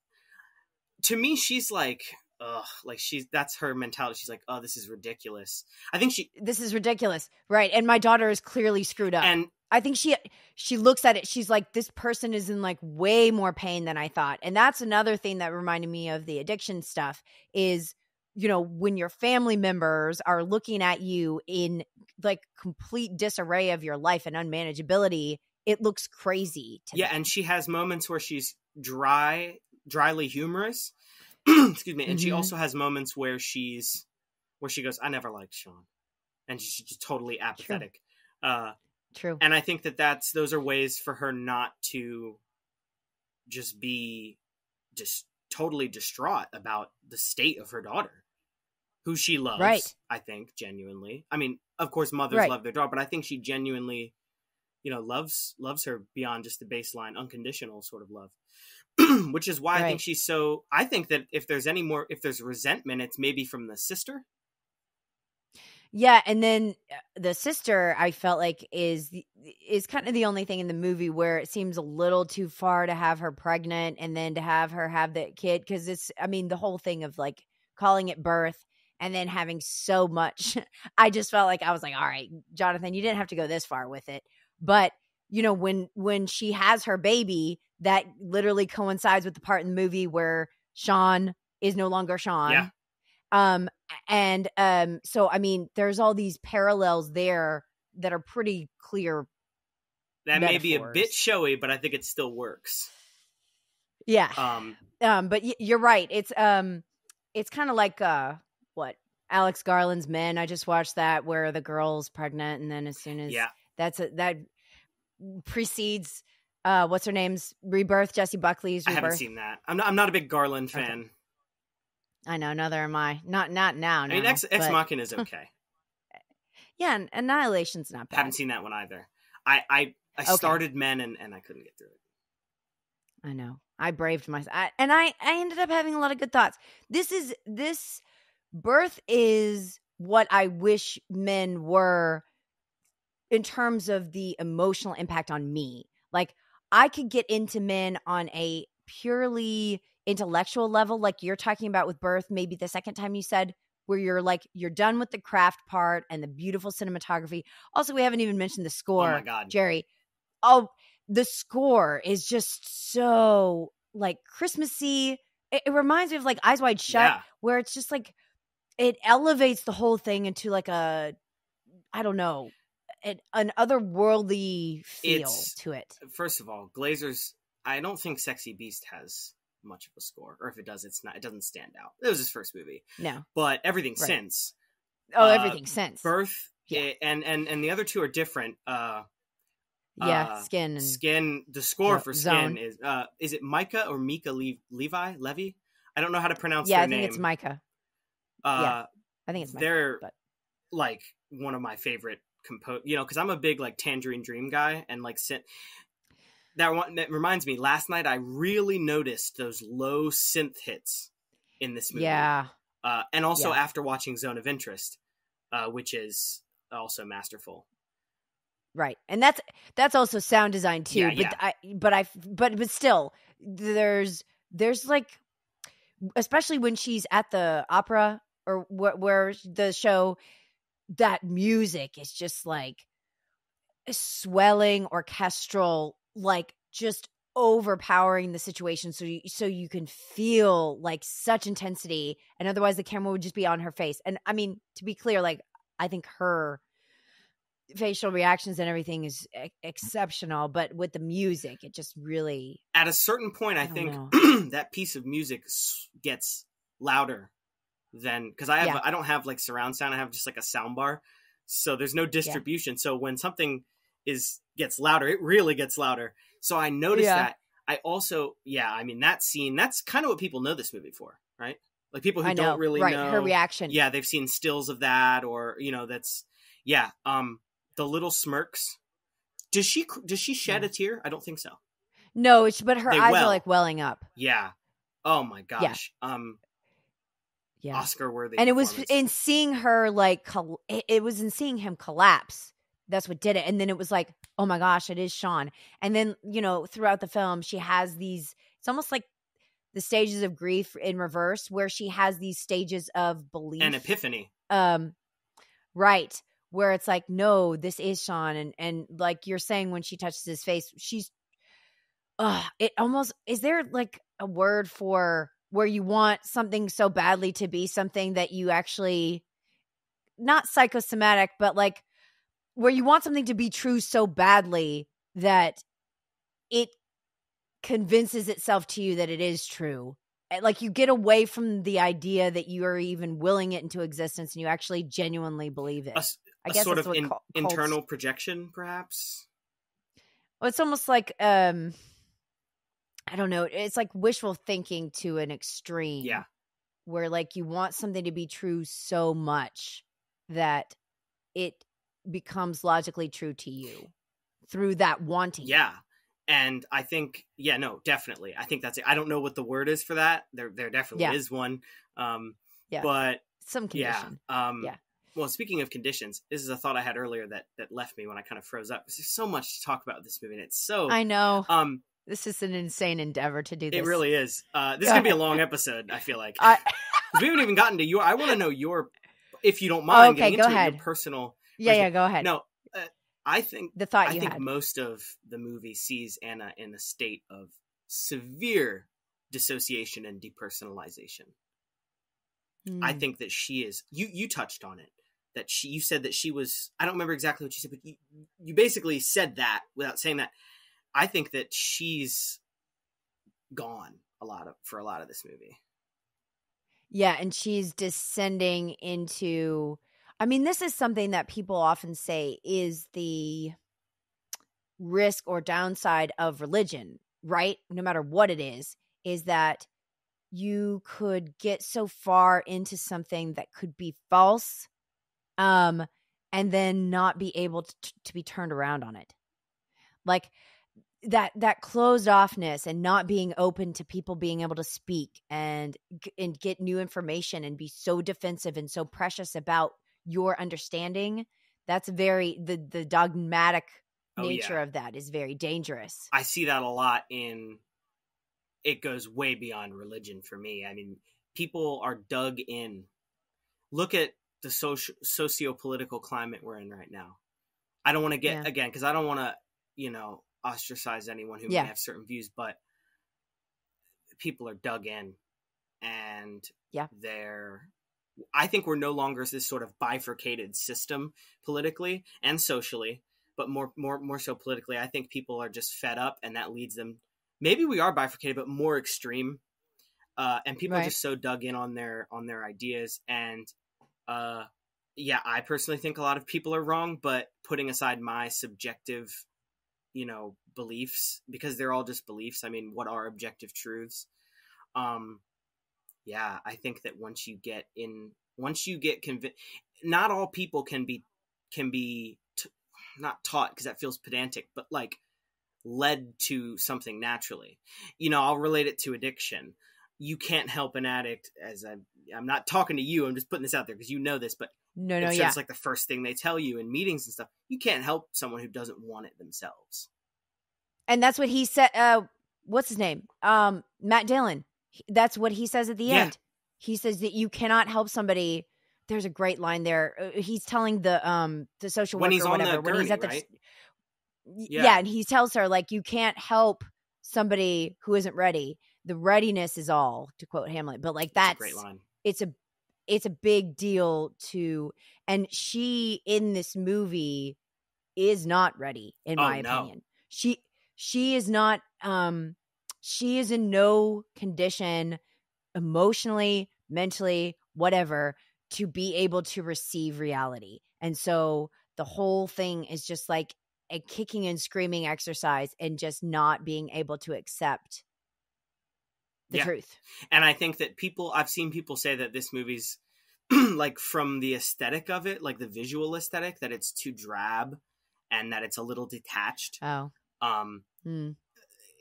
To me, she's like, ugh, like she's that's her mentality. She's like, oh, this is ridiculous. I think she, this is ridiculous, right? And my daughter is clearly screwed up, and I think she she looks at it. She's like, this person is in like way more pain than I thought. And that's another thing that reminded me of the addiction stuff is, you know, when your family members are looking at you in like complete disarray of your life and unmanageability, it looks crazy. yeah, and she has moments where she's dry, dryly humorous. Excuse me. And mm-hmm. she also has moments where she's where she goes, I never liked Sean. And she's just totally apathetic. Sure. Uh, True. And I think that that's those are ways for her not to just be just totally distraught about the state of her daughter, who she loves. Right. I think genuinely. I mean, of course, mothers right. love their daughter, but I think she genuinely, you know, loves loves her beyond just the baseline unconditional sort of love. Which is why right. I think she's so. I think that if there's any more, if there's resentment, it's maybe from the sister yeah, and then uh, the sister I felt like is is kind of the only thing in the movie where it seems a little too far to have her pregnant and then to have her have that kid cuz it's I mean the whole thing of like calling it birth and then having so much I just felt like I was like all right, Jonathan, you didn't have to go this far with it. But you know, when when she has her baby, that literally coincides with the part in the movie where Sean is no longer Sean. Yeah. Um, and um, so I mean, there's all these parallels there that are pretty clear. That metaphors. may be a bit showy, but I think it still works. Yeah. Um. Um. But y- you're right. It's um. It's kind of like uh. What Alex Garland's Men. I just watched that where the girl's pregnant, and then as soon as yeah. that's a, that precedes uh what's her name's rebirth. Jesse Buckley's. Rebirth. I haven't seen that. I'm not. I'm not a big Garland fan. Okay. I know, neither am I. Not not now. I mean, Ex Ex but... Machina is okay. yeah, and Annihilation's not bad. Haven't seen that one either. I I, I okay. started Men and and I couldn't get through it. I know. I braved myself, I, and I I ended up having a lot of good thoughts. This is this birth is what I wish men were in terms of the emotional impact on me. Like I could get into men on a purely intellectual level like you're talking about with birth maybe the second time you said where you're like you're done with the craft part and the beautiful cinematography also we haven't even mentioned the score oh my god jerry oh the score is just so like christmassy it, it reminds me of like eyes wide shut yeah. where it's just like it elevates the whole thing into like a i don't know an, an otherworldly feel it's, to it first of all glazers i don't think sexy beast has much of a score, or if it does, it's not. It doesn't stand out. It was his first movie. No, but everything right. since. Oh, uh, everything since birth. Yeah, it, and and and the other two are different. Uh, yeah, uh, skin and skin. The score for zone. skin is uh, is it Micah or Mika Le- Levi Levy? I don't know how to pronounce. Yeah, I think name. it's Micah. Uh, yeah, I think it's Micah, they're but... like one of my favorite compose. You know, because I'm a big like Tangerine Dream guy, and like sin- that, one, that reminds me. Last night I really noticed those low synth hits in this movie. Yeah, uh, and also yeah. after watching Zone of Interest, uh, which is also masterful. Right, and that's that's also sound design too. Yeah, but yeah. I but I but but still, there's there's like, especially when she's at the opera or wh- where the show, that music is just like swelling orchestral like just overpowering the situation so you, so you can feel like such intensity and otherwise the camera would just be on her face and i mean to be clear like i think her facial reactions and everything is exceptional but with the music it just really at a certain point i, I think that piece of music gets louder than because i have yeah. i don't have like surround sound i have just like a sound bar so there's no distribution yeah. so when something is gets louder. It really gets louder. So I noticed yeah. that. I also, yeah, I mean that scene. That's kind of what people know this movie for, right? Like people who know, don't really right, know her reaction. Yeah, they've seen stills of that, or you know, that's yeah. Um, the little smirks. Does she does she shed yeah. a tear? I don't think so. No, it's but her they eyes well. are like welling up. Yeah. Oh my gosh. Yeah. Um. Yeah. Oscar worthy. And it was in seeing her like it was in seeing him collapse that's what did it. And then it was like, oh my gosh, it is Sean. And then, you know, throughout the film, she has these, it's almost like the stages of grief in reverse, where she has these stages of belief and epiphany. Um, right. Where it's like, no, this is Sean. And, and like you're saying, when she touches his face, she's, uh, it almost, is there like a word for where you want something so badly to be something that you actually, not psychosomatic, but like where you want something to be true so badly that it convinces itself to you that it is true. Eh, like you get away from the idea that you are even willing it into existence and you actually genuinely believe it. I guess sort of in, cult- internal projection, perhaps. Well, it's almost like um I don't know. It's like wishful thinking to an extreme. Yeah. Where like you want something to be true so much that it becomes logically true to you through that wanting. Yeah. And I think, yeah, no, definitely. I think that's it. I don't know what the word is for that. There, there definitely yeah. is one. Um, yeah. But some condition. Yeah. Um, yeah. Well, speaking of conditions, this is a thought I had earlier that that left me when I kind of froze up. There's so much to talk about this movie, and it's so I know. Um, this is an insane endeavor to do. This. It really is. Uh, this is gonna be a long episode. I feel like I... we haven't even gotten to your. I want to know your, if you don't oh, mind, oh, okay, getting into ahead. your personal yeah, yeah. Go ahead. No, uh, I think the thought I think had. most of the movie sees Anna in a state of severe dissociation and depersonalization. Mm. I hmm. think that she is. You you touched on it that she you said that she was. I don't remember exactly what you said, but you, you basically said that without saying that. I think that she's gone a lot of for a lot of this movie. Yeah, and she's descending into I mean, this is something that people often say is the risk or downside of religion, right? No matter what it is, is that you could get so far into something that could be false um and then not be able to, to be turned around on it. Like that that closed offness and not being open to people being able to speak and and get new information and be so defensive and so precious about your understanding that's very the the dogmatic oh, nature yeah. of that is very dangerous i see that a lot in it goes way beyond religion for me i mean people are dug in look at the social socio-political climate we're in right now i don't want to get yeah. again because i don't want to you know ostracize anyone who yeah. may have certain views but people are dug in and yeah they're I think we're no longer this sort of bifurcated system politically and socially, but more more more so politically. I think people are just fed up, and that leads them. Maybe we are bifurcated, but more extreme, uh, and people right. are just so dug in on their on their ideas. And uh, yeah, I personally think a lot of people are wrong, but putting aside my subjective, you know, beliefs because they're all just beliefs. I mean, what are objective truths? Um, yeah, I think that once you get in, once you get convinced, not all people can be can be t- not taught because that feels pedantic, but like led to something naturally. You know, I'll relate it to addiction. You can't help an addict as I'm I'm not talking to you, I'm just putting this out there because you know this, but no, no, it's yeah. like the first thing they tell you in meetings and stuff. You can't help someone who doesn't want it themselves. And that's what he said uh what's his name? Um Matt Dillon that's what he says at the yeah. end. He says that you cannot help somebody. There's a great line there. Uh, he's telling the um the social when worker whatever when he's at the right? yeah. yeah, and he tells her like you can't help somebody who isn't ready. The readiness is all to quote Hamlet, but like that's, that's a great line. It's a it's a big deal to and she in this movie is not ready in oh, my no. opinion. She she is not um she is in no condition emotionally, mentally, whatever, to be able to receive reality. And so the whole thing is just like a kicking and screaming exercise and just not being able to accept the yeah. truth. And I think that people, I've seen people say that this movie's like from the aesthetic of it, like the visual aesthetic, that it's too drab and that it's a little detached. Oh. Um, mm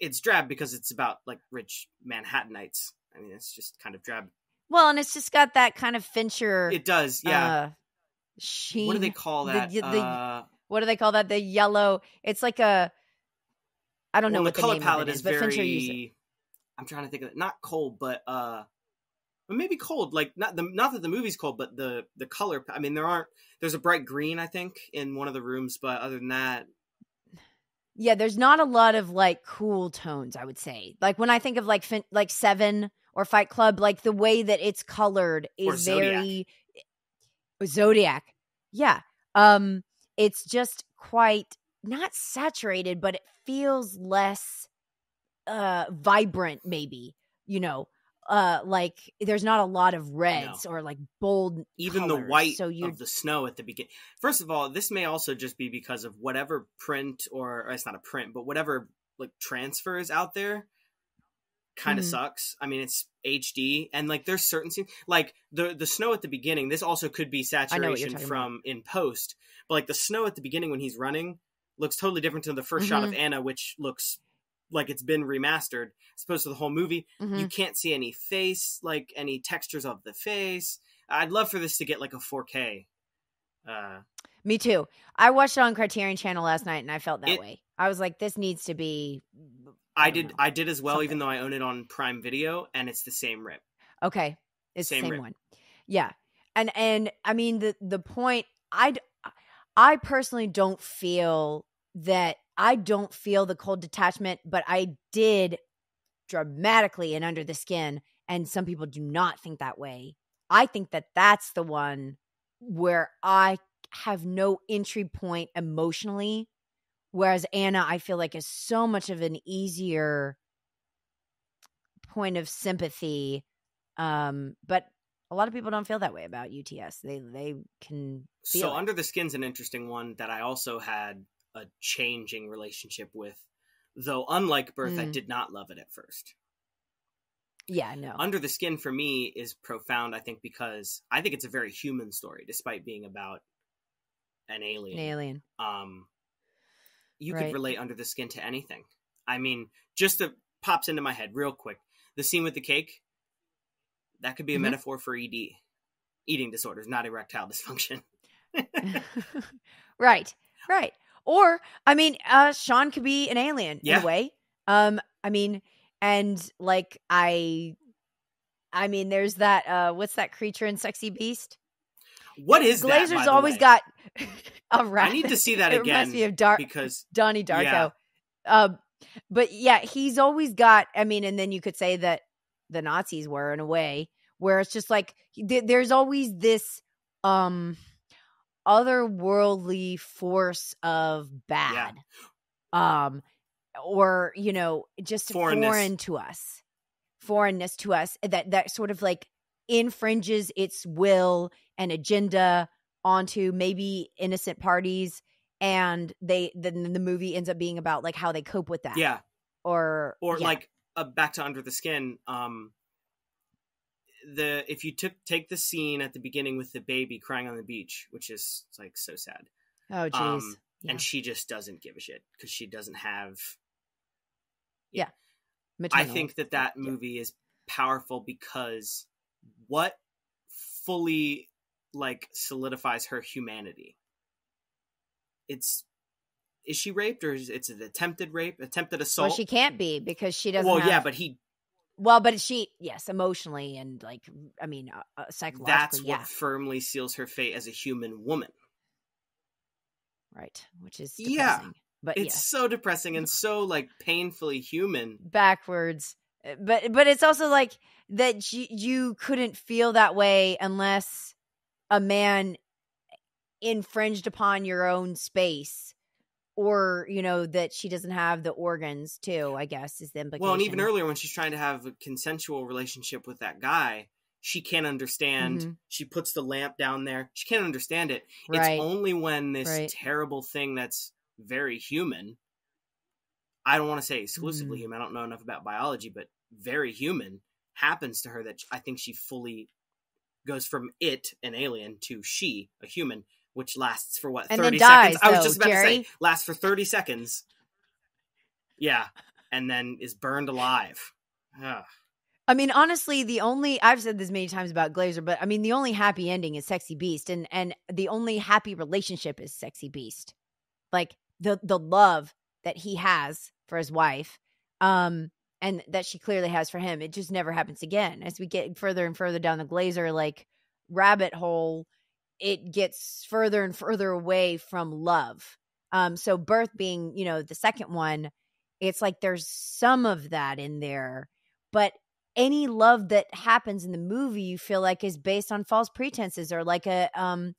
it's drab because it's about like rich Manhattanites. I mean, it's just kind of drab. Well, and it's just got that kind of Fincher. It does, yeah. Uh, sheen. What do they call that? The, the, uh, what do they call that? The yellow. It's like a. I don't well, know what the, the color palette is, is, but very, Fincher I'm trying to think of it. Not cold, but uh, but maybe cold. Like not the not that the movie's cold, but the the color. I mean, there aren't. There's a bright green, I think, in one of the rooms, but other than that, yeah, there's not a lot of like cool tones, I would say. Like when I think of like fin- like 7 or Fight Club, like the way that it's colored is very eh, Zodiac. Yeah. Um it's just quite not saturated, but it feels less uh vibrant maybe, you know uh like there's not a lot of reds no. or like bold even colors, the white so you of the snow at the beginning first of all this may also just be because of whatever print or, or it's not a print but whatever like transfer is out there kind of mm-hmm. sucks i mean it's hd and like there's certain scenes like the the snow at the beginning this also could be saturation from about. in post but like the snow at the beginning when he's running looks totally different to the 1st mm-hmm. shot of mm-hmm. anna which looks like it's been remastered as opposed to the whole movie. Mm-hmm. You can't see any face, like any textures of the face. I'd love for this to get like a 4K. Uh, Me too. I watched it on Criterion Channel last night, and I felt that it, way. I was like, this needs to be. I, I did. Know, I did as well, something. even though I own it on Prime Video, and it's the same rip. Okay, it's same the same rip. one. Yeah, and and I mean the the point. I I personally don't feel that I don't feel the cold detachment, but I did dramatically and under the skin. And some people do not think that way. I think that that's the one where I have no entry point emotionally. Whereas Anna, I feel like is so much of an easier point of sympathy. Um, but a lot of people don't feel that way about UTS. They they can. so it. under the skin's an interesting one that I also had a changing relationship with. Though, unlike Birth, mm. I did not love it at first. Yeah, no. Under the Skin for me is profound, I think, because I think it's a very human story, despite being about an alien. An alien. Um, you right. could relate Under the Skin to anything. I mean, just a pops into my head real quick the scene with the cake. That could be a mm-hmm. metaphor for ED, eating disorders, not erectile dysfunction. right, right. Or, I mean, uh, Sean could be an alien yeah. in a way. Um, I mean, and like I, I mean, there's that. Uh, what's that creature in Sexy Beast? What is Glazer's that, always got a rat. I need to see that it again. of because Donnie Darko. Yeah. Um, but yeah, he's always got. I mean, and then you could say that the Nazis were in a way where it's just like th- there's always this um otherworldly force of bad yeah. um or you know just foreign to us foreignness to us that that sort of like infringes its will and agenda onto maybe innocent parties and they then the movie ends up being about like how they cope with that yeah or or yeah. like uh, back to under the skin um the if you took take the scene at the beginning with the baby crying on the beach, which is like so sad. Oh um, jeez. Um, yeah. And she just doesn't give a shit because she doesn't have. Yeah. yeah. Maternal. I think that that movie yeah. is powerful because what fully like solidifies her humanity. It's is she raped or is it's an attempted rape, attempted assault? Well, she can't be because she doesn't. Well, have... yeah, but he well, but she, yes, emotionally and like, I mean, uh, uh psychologically. That's yeah. what firmly seals her fate as a human woman. Right. Which is depressing. Yeah. But it's yeah. so depressing and so like painfully human. Backwards. Eh, but, but it's also like that you, you couldn't feel that way unless a man infringed upon your own space or you know that she doesn't have the organs too i guess is the implication well and even earlier when she's trying to have a consensual relationship with that guy she can't understand mm-hmm. she puts the lamp down there she can't understand it right. it's only when this right. terrible thing that's very human i don't want to say exclusively mm-hmm. human i don't know enough about biology but very human happens to her that i think she fully goes from it an alien to she a human which lasts for what and 30 dies, seconds. Though, I was just about Jerry. to say lasts for 30 seconds. Yeah, and then is burned alive. Ugh. I mean, honestly, the only I've said this many times about Glazer, but I mean, the only happy ending is Sexy Beast, and and the only happy relationship is Sexy Beast, like the the love that he has for his wife, um, and that she clearly has for him. It just never happens again. As we get further and further down the Glazer like rabbit hole, it gets further and further away from love. Um, so birth being, you know, the second one, it's like there's some of that in there, but any love that happens in the movie, you feel like is based on false pretenses or like a um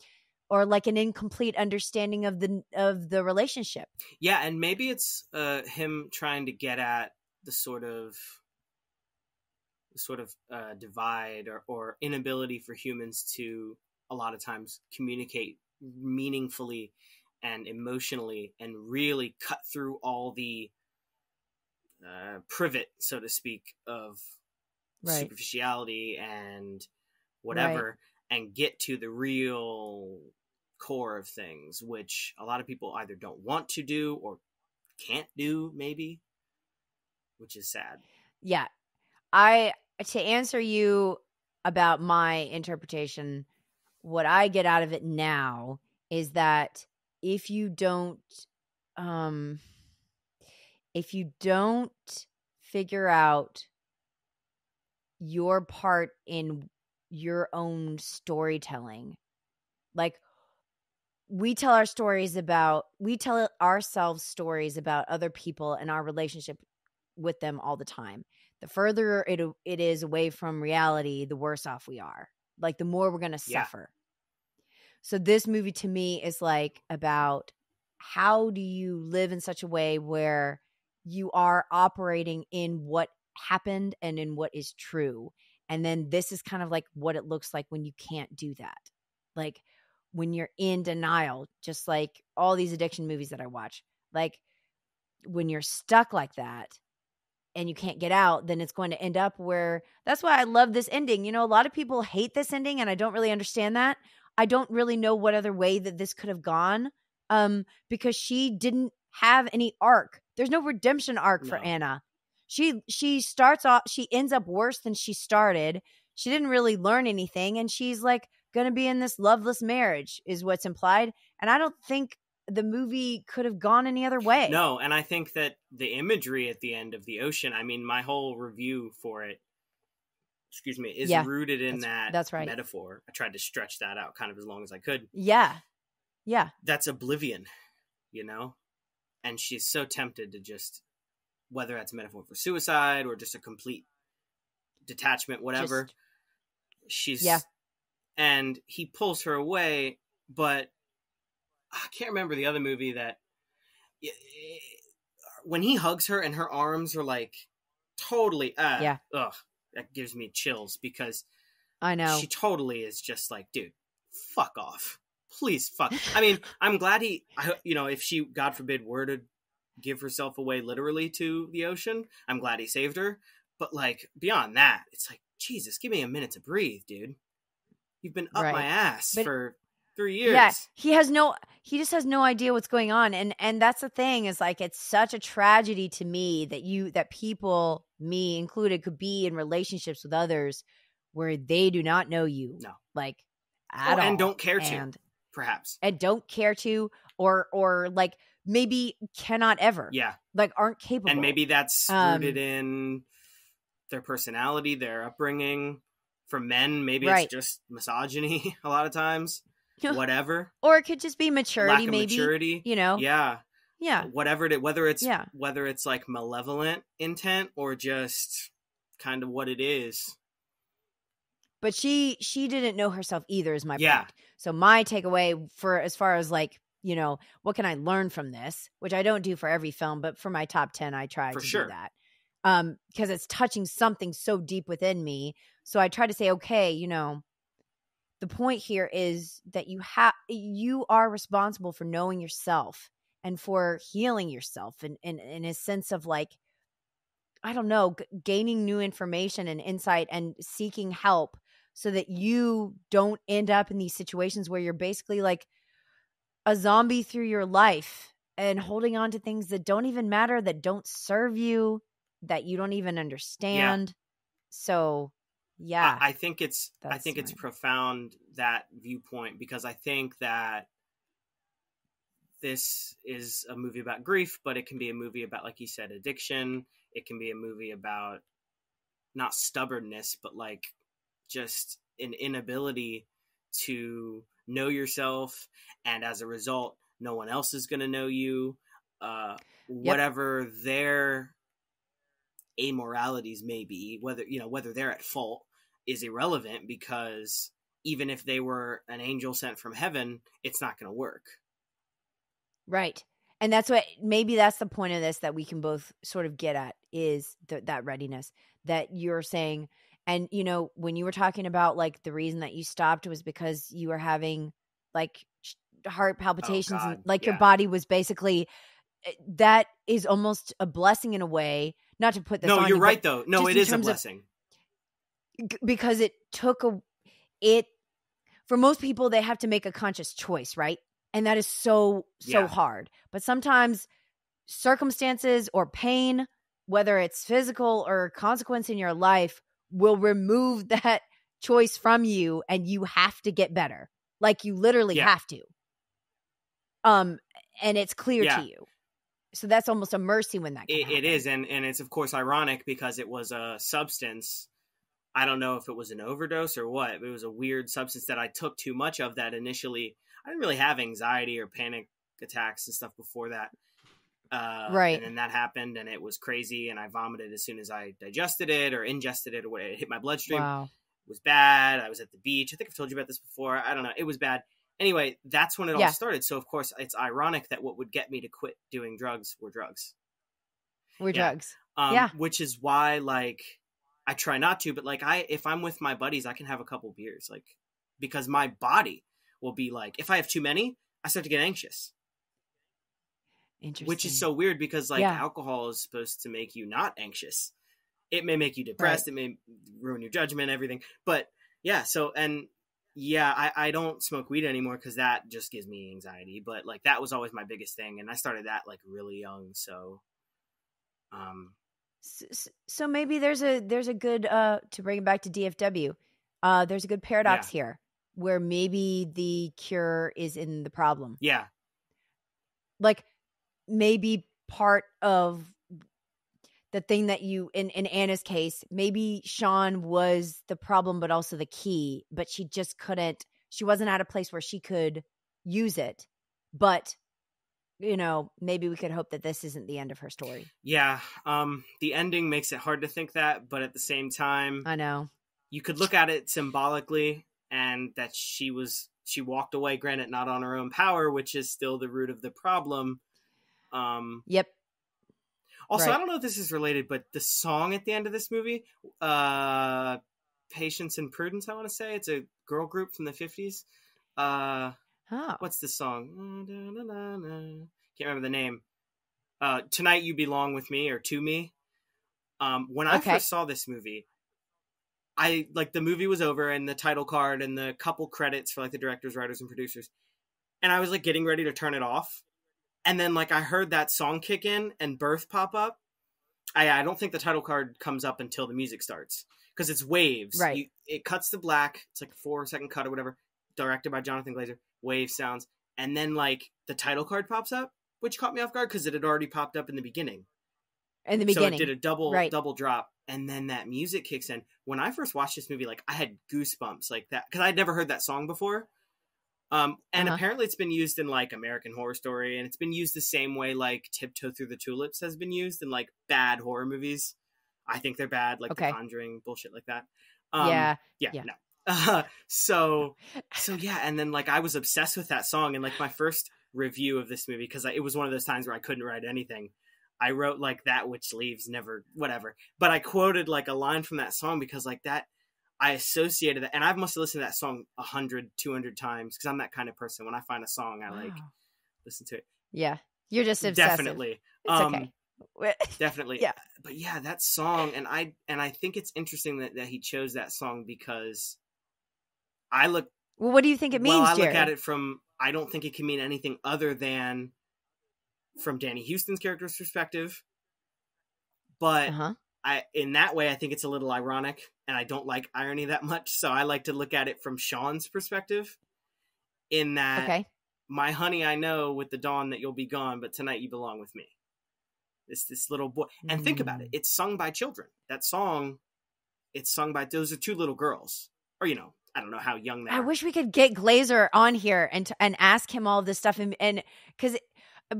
or like an incomplete understanding of the of the relationship. Yeah, and maybe it's uh him trying to get at the sort of sort of uh, divide or, or inability for humans to a lot of times communicate meaningfully and emotionally and really cut through all the uh, privet, so to speak, of right. superficiality and whatever, right. and get to the real core of things, which a lot of people either don't want to do or can't do, maybe, which is sad. Yeah. I, to answer you about my interpretation what I get out of it now is that if you don't um if you don't figure out your part in your own storytelling like we tell our stories about we tell ourselves stories about other people and our relationship with them all the time the further it, it is away from reality the worse off we are like the more we're going to suffer. So this movie to me is like about how do you live in such a way where you are operating in what happened and in what is true. And then this is kind of like what it looks like when you can't do that. Like when you're in denial, just like all these addiction movies that I watch, like when you're stuck like that, and you can't get out, then it's going to end up where that's why I love this ending. You know, a lot of people hate this ending, and I don't really understand that. I don't really know what other way that this could have gone um, because she didn't have any arc. There's no redemption arc no. for Anna. She she starts off she ends up worse than she started. She didn't really learn anything and she's like going to be in this loveless marriage is what's implied. And I don't think the movie could have gone any other way. No, and I think that the imagery at the end of the ocean, I mean, my whole review for it, excuse me, is yeah, rooted in that's, that that's right. metaphor. I tried to stretch that out kind of as long as I could. Yeah. Yeah. That's oblivion, you know? And she's so tempted to just, whether that's metaphor for suicide or just a complete detachment, whatever. Just, she's. Yeah. And he pulls her away, but I can't remember the other movie that when he hugs her and her arms are like totally uh, yeah ugh that gives me chills because I know she totally is just like dude fuck off please fuck I mean I'm glad he you know if she God forbid were to give herself away literally to the ocean I'm glad he saved her but like beyond that it's like Jesus give me a minute to breathe dude you've been up right. my ass but- for three years. Yeah, he has no, he just has no idea what's going on, and and that's the thing is like it's such a tragedy to me that you that people, me included, could be in relationships with others where they do not know you, no, like at oh, and don't care and, to, perhaps, and don't care to, or or like maybe cannot ever, yeah, like aren't capable, and maybe that's um, rooted um, in their personality, their upbringing. For men, maybe right. it's just misogyny a lot of times whatever. Or it could just be maturity, maybe. Maturity, you know. Yeah, yeah. Whatever it, whether it's yeah. whether it's like malevolent intent or just kind of what it is. But she she didn't know herself either, is my yeah. point. So my takeaway for as far as like you know what can I learn from this, which I don't do for every film, but for my top ten, I try for to sure. do that um because it's touching something so deep within me so i try to say okay you know the point here is that you have you are responsible for knowing yourself and for healing yourself and in, in, in a sense of like i don't know g- gaining new information and insight and seeking help so that you don't end up in these situations where you're basically like a zombie through your life and holding on to things that don't even matter that don't serve you that you don't even understand yeah. so yeah i, I think it's That's i think smart. it's profound that viewpoint because i think that this is a movie about grief but it can be a movie about like you said addiction it can be a movie about not stubbornness but like just an inability to know yourself and as a result no one else is going to know you uh, whatever yep. their amoralities may be whether you know whether they're at fault is irrelevant because even if they were an angel sent from heaven, it's not going to work. Right. And that's what maybe that's the point of this that we can both sort of get at is th- that readiness that you're saying. And, you know, when you were talking about like the reason that you stopped was because you were having like heart oh, palpitations oh, and like yeah. your body was basically eh, that is almost a blessing in a way. Not to put this. No, on you're you, right though. No, it is a blessing. Of, because it took a it for most people they have to make a conscious choice right and that is so so yeah. hard but sometimes circumstances or pain whether it's physical or consequence in your life will remove that choice from you and you have to get better like you literally yeah. have to um and it's clear yeah. to you so that's almost a mercy when that it, it is and and it's of course ironic because it was a substance I don't know if it was an overdose or what. It was a weird substance that I took too much of that initially. I didn't really have anxiety or panic attacks and stuff before that. Uh, right. And then that happened and it was crazy. And I vomited as soon as I digested it or ingested it or it hit my bloodstream. Wow. It was bad. I was at the beach. I think I've told you about this before. I don't know. It was bad. Anyway, that's when it yeah. all started. So, of course, it's ironic that what would get me to quit doing drugs were drugs. Were yeah. drugs. Um, yeah. Which is why, like, I try not to, but like I if I'm with my buddies, I can have a couple beers, like because my body will be like if I have too many, I start to get anxious. Interesting. Which is so weird because like yeah. alcohol is supposed to make you not anxious. It may make you depressed, right. it may ruin your judgment, everything. But yeah, so and yeah, I, I don't smoke weed anymore because that just gives me anxiety. But like that was always my biggest thing, and I started that like really young. So, um, so, maybe there's a there's a good uh to bring it back to DFW. Uh there's a good paradox yeah. here where maybe the cure is in the problem. Yeah. Like maybe part of the thing that you in in Anna's case, maybe Sean was the problem but also the key, but she just couldn't she wasn't at a place where she could use it. But you know, maybe we could hope that this isn't the end of her story. Yeah. Um, the ending makes it hard to think that, but at the same time, I know you could look at it symbolically and that she was she walked away granted not on her own power which is still the root of the problem um yep also right. i don't know if this is related but the song at the end of this movie uh patience and prudence i want to say it's a girl group from the 50s uh Oh. What's the song? Can't remember the name. Uh, Tonight You Belong With Me or To Me. Um, when I okay. first saw this movie, I like the movie was over and the title card and the couple credits for like the directors, writers, and producers. And I was like getting ready to turn it off. And then like I heard that song kick in and birth pop up. I, I don't think the title card comes up until the music starts because it's waves. Right. You, it cuts to black. It's like a four second cut or whatever, directed by Jonathan Glazer wave sounds, and then like the title card pops up, which caught me off guard because it had already popped up in the beginning. In the beginning, so it did a double right. double drop, and then that music kicks in. When I first watched this movie, like I had goosebumps like that because I'd never heard that song before. Um, and uh-huh. apparently, it's been used in like American Horror Story, and it's been used the same way like Tiptoe Through the Tulips has been used in like bad horror movies. I think they're bad, like okay. The Conjuring, bullshit like that. Um, yeah, yeah, yeah, no. Uh, so so yeah, and then like I was obsessed with that song, and like my first review of this movie because it was one of those times where I couldn't write anything. I wrote like that which leaves never whatever, but I quoted like a line from that song because like that I associated that, and I must have listened to that song 100, 200 times because I'm that kind of person. When I find a song, I wow. like listen to it. Yeah, you're just obsessive. definitely. It's um, okay. definitely. Yeah. But yeah, that song, and I and I think it's interesting that that he chose that song because I look. Well, what do you think it means? Well, I Jared? look at it from. I don't think it can mean anything other than from Danny Houston's character's perspective. But uh-huh. I, in that way, I think it's a little ironic, and I don't like irony that much. So I like to look at it from Sean's perspective. In that, okay. my honey, I know with the dawn that you'll be gone, but tonight you belong with me. It's this little boy, and think about it. Mm. It's sung by children. That song, it's sung by those are two little girls, or you know, I don't know how young they I are. wish we could get Glazer on here and and ask him all this stuff and and because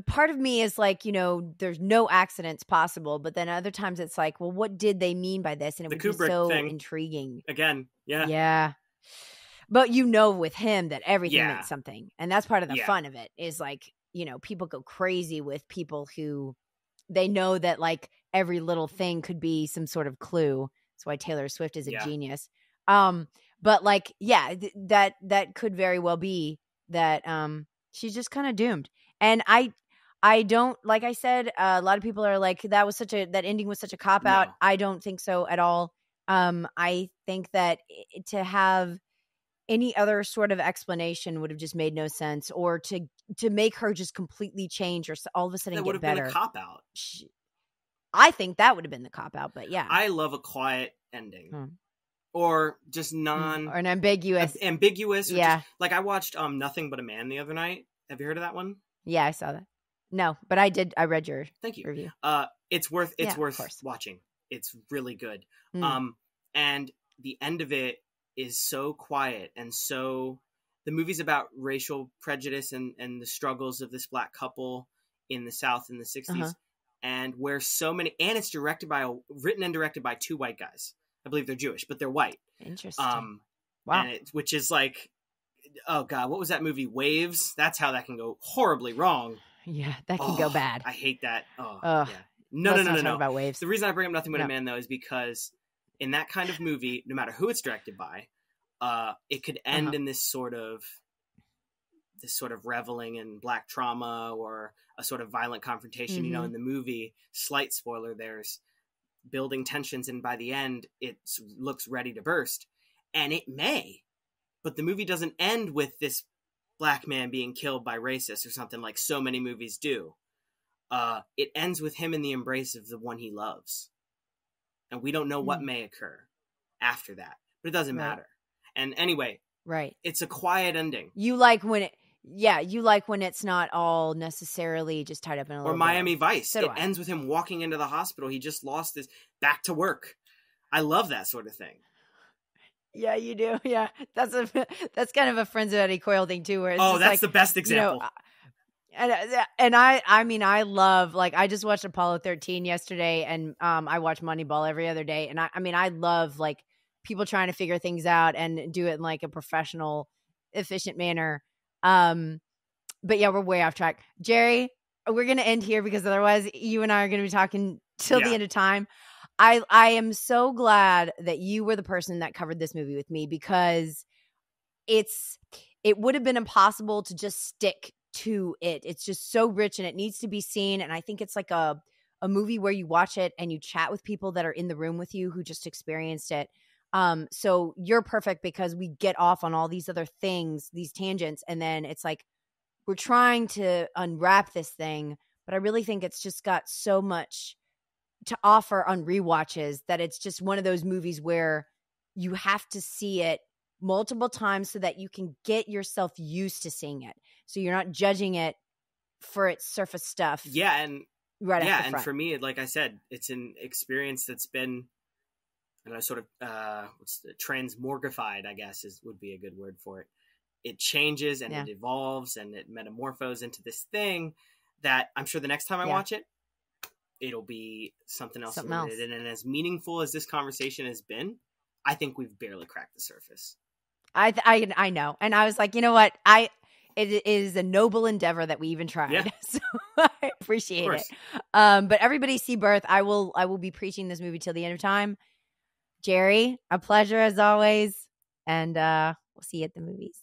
part of me is like you know there's no accidents possible but then other times it's like well what did they mean by this and it the Kubrick so thing. intriguing again yeah yeah but you know with him that everything yeah. meant something and that's part of the yeah. fun of it is like you know people go crazy with people who they know that like every little thing could be some sort of clue that's why taylor swift is a yeah. genius um but like yeah th- that that could very well be that um she's just kind of doomed and i i don't like i said uh, a lot of people are like that was such a that ending was such a cop out no. i don't think so at all um i think that to have any other sort of explanation would have just made no sense or to to make her just completely change or all of a sudden that get better cop out she, i think that would have been the cop out but yeah i love a quiet ending hmm or just mm, non or an ambiguous ambiguous yeah just, like i watched um nothing but a man the other night have you heard of that one yeah i saw that no but i did i read your thank you review uh it's worth it's yeah, worth watching it's really good mm. um and the end of it is so quiet and so the movie's about racial prejudice and and the struggles of this black couple in the south in the 60s uh-huh. and where so many and it's directed by a, written and directed by two white guys I believe they're Jewish, but they're white. Interesting. Um, wow. It, which is like, oh god, what was that movie? Waves. That's how that can go horribly wrong. Yeah, that can oh, go bad. I hate that. Oh, yeah. No, no, no, no, no. About waves. The reason I bring up Nothing But no. a Man though is because in that kind of movie, no matter who it's directed by, uh, it could end uh-huh. in this sort of this sort of reveling in black trauma or a sort of violent confrontation. Mm-hmm. You know, mm-hmm. in the movie, slight spoiler, there's building tensions and by the end it looks ready to burst and it may but the movie doesn't end with this black man being killed by racists or something like so many movies do uh, it ends with him in the embrace of the one he loves and we don't know mm. what hmm. may occur after that but it doesn't right. matter and anyway right it's a quiet ending you like when it yeah, you like when it's not all necessarily just tied up in a. Or Miami bit. Vice. So it ends with him walking into the hospital. He just lost his back to work. I love that sort of thing. Yeah, you do. Yeah, that's a that's kind of a friends of Eddie Coyle thing too. Where oh, that's like, the best example. You know, and uh, and I I mean I love like I just watched Apollo 13 yesterday and um I watch Moneyball every other day and I I mean I love like people trying to figure things out and do it in like a professional efficient manner um, but yeah, we're way off track. Jerry, we're gonna end here because otherwise you and I are gonna be talking till yeah. the end of time. I I am so glad that you were the person that covered this movie with me because it's it would have been impossible to just stick to it. It's just so rich and it needs to be seen. And I think it's like a a movie where you watch it and you chat with people that are in the room with you who just experienced it. Um, so you're perfect because we get off on all these other things, these tangents, and then it's like we're trying to unwrap this thing, but I really think it's just got so much to offer on re-watches that it's just one of those movies where you have to see it multiple times so that you can get yourself used to seeing it. So you're not judging it for its surface stuff. Yeah, and right yeah, and for me, like I said, it's an experience that's been and know, sort of uh, transmorgified, I guess is would be a good word for it. It changes and yeah. it evolves and it metamorphoses into this thing that I'm sure the next time I yeah. watch it, it'll be something else. Something else. And, and as meaningful as this conversation has been, I think we've barely cracked the surface. I I I know, and I was like, you know what, I it is a noble endeavor that we even tried. Yeah. So I appreciate it. Um, but everybody see Birth. I will I will be preaching this movie till the end of time. Jerry, a pleasure as always. And uh, we'll see you at the movies.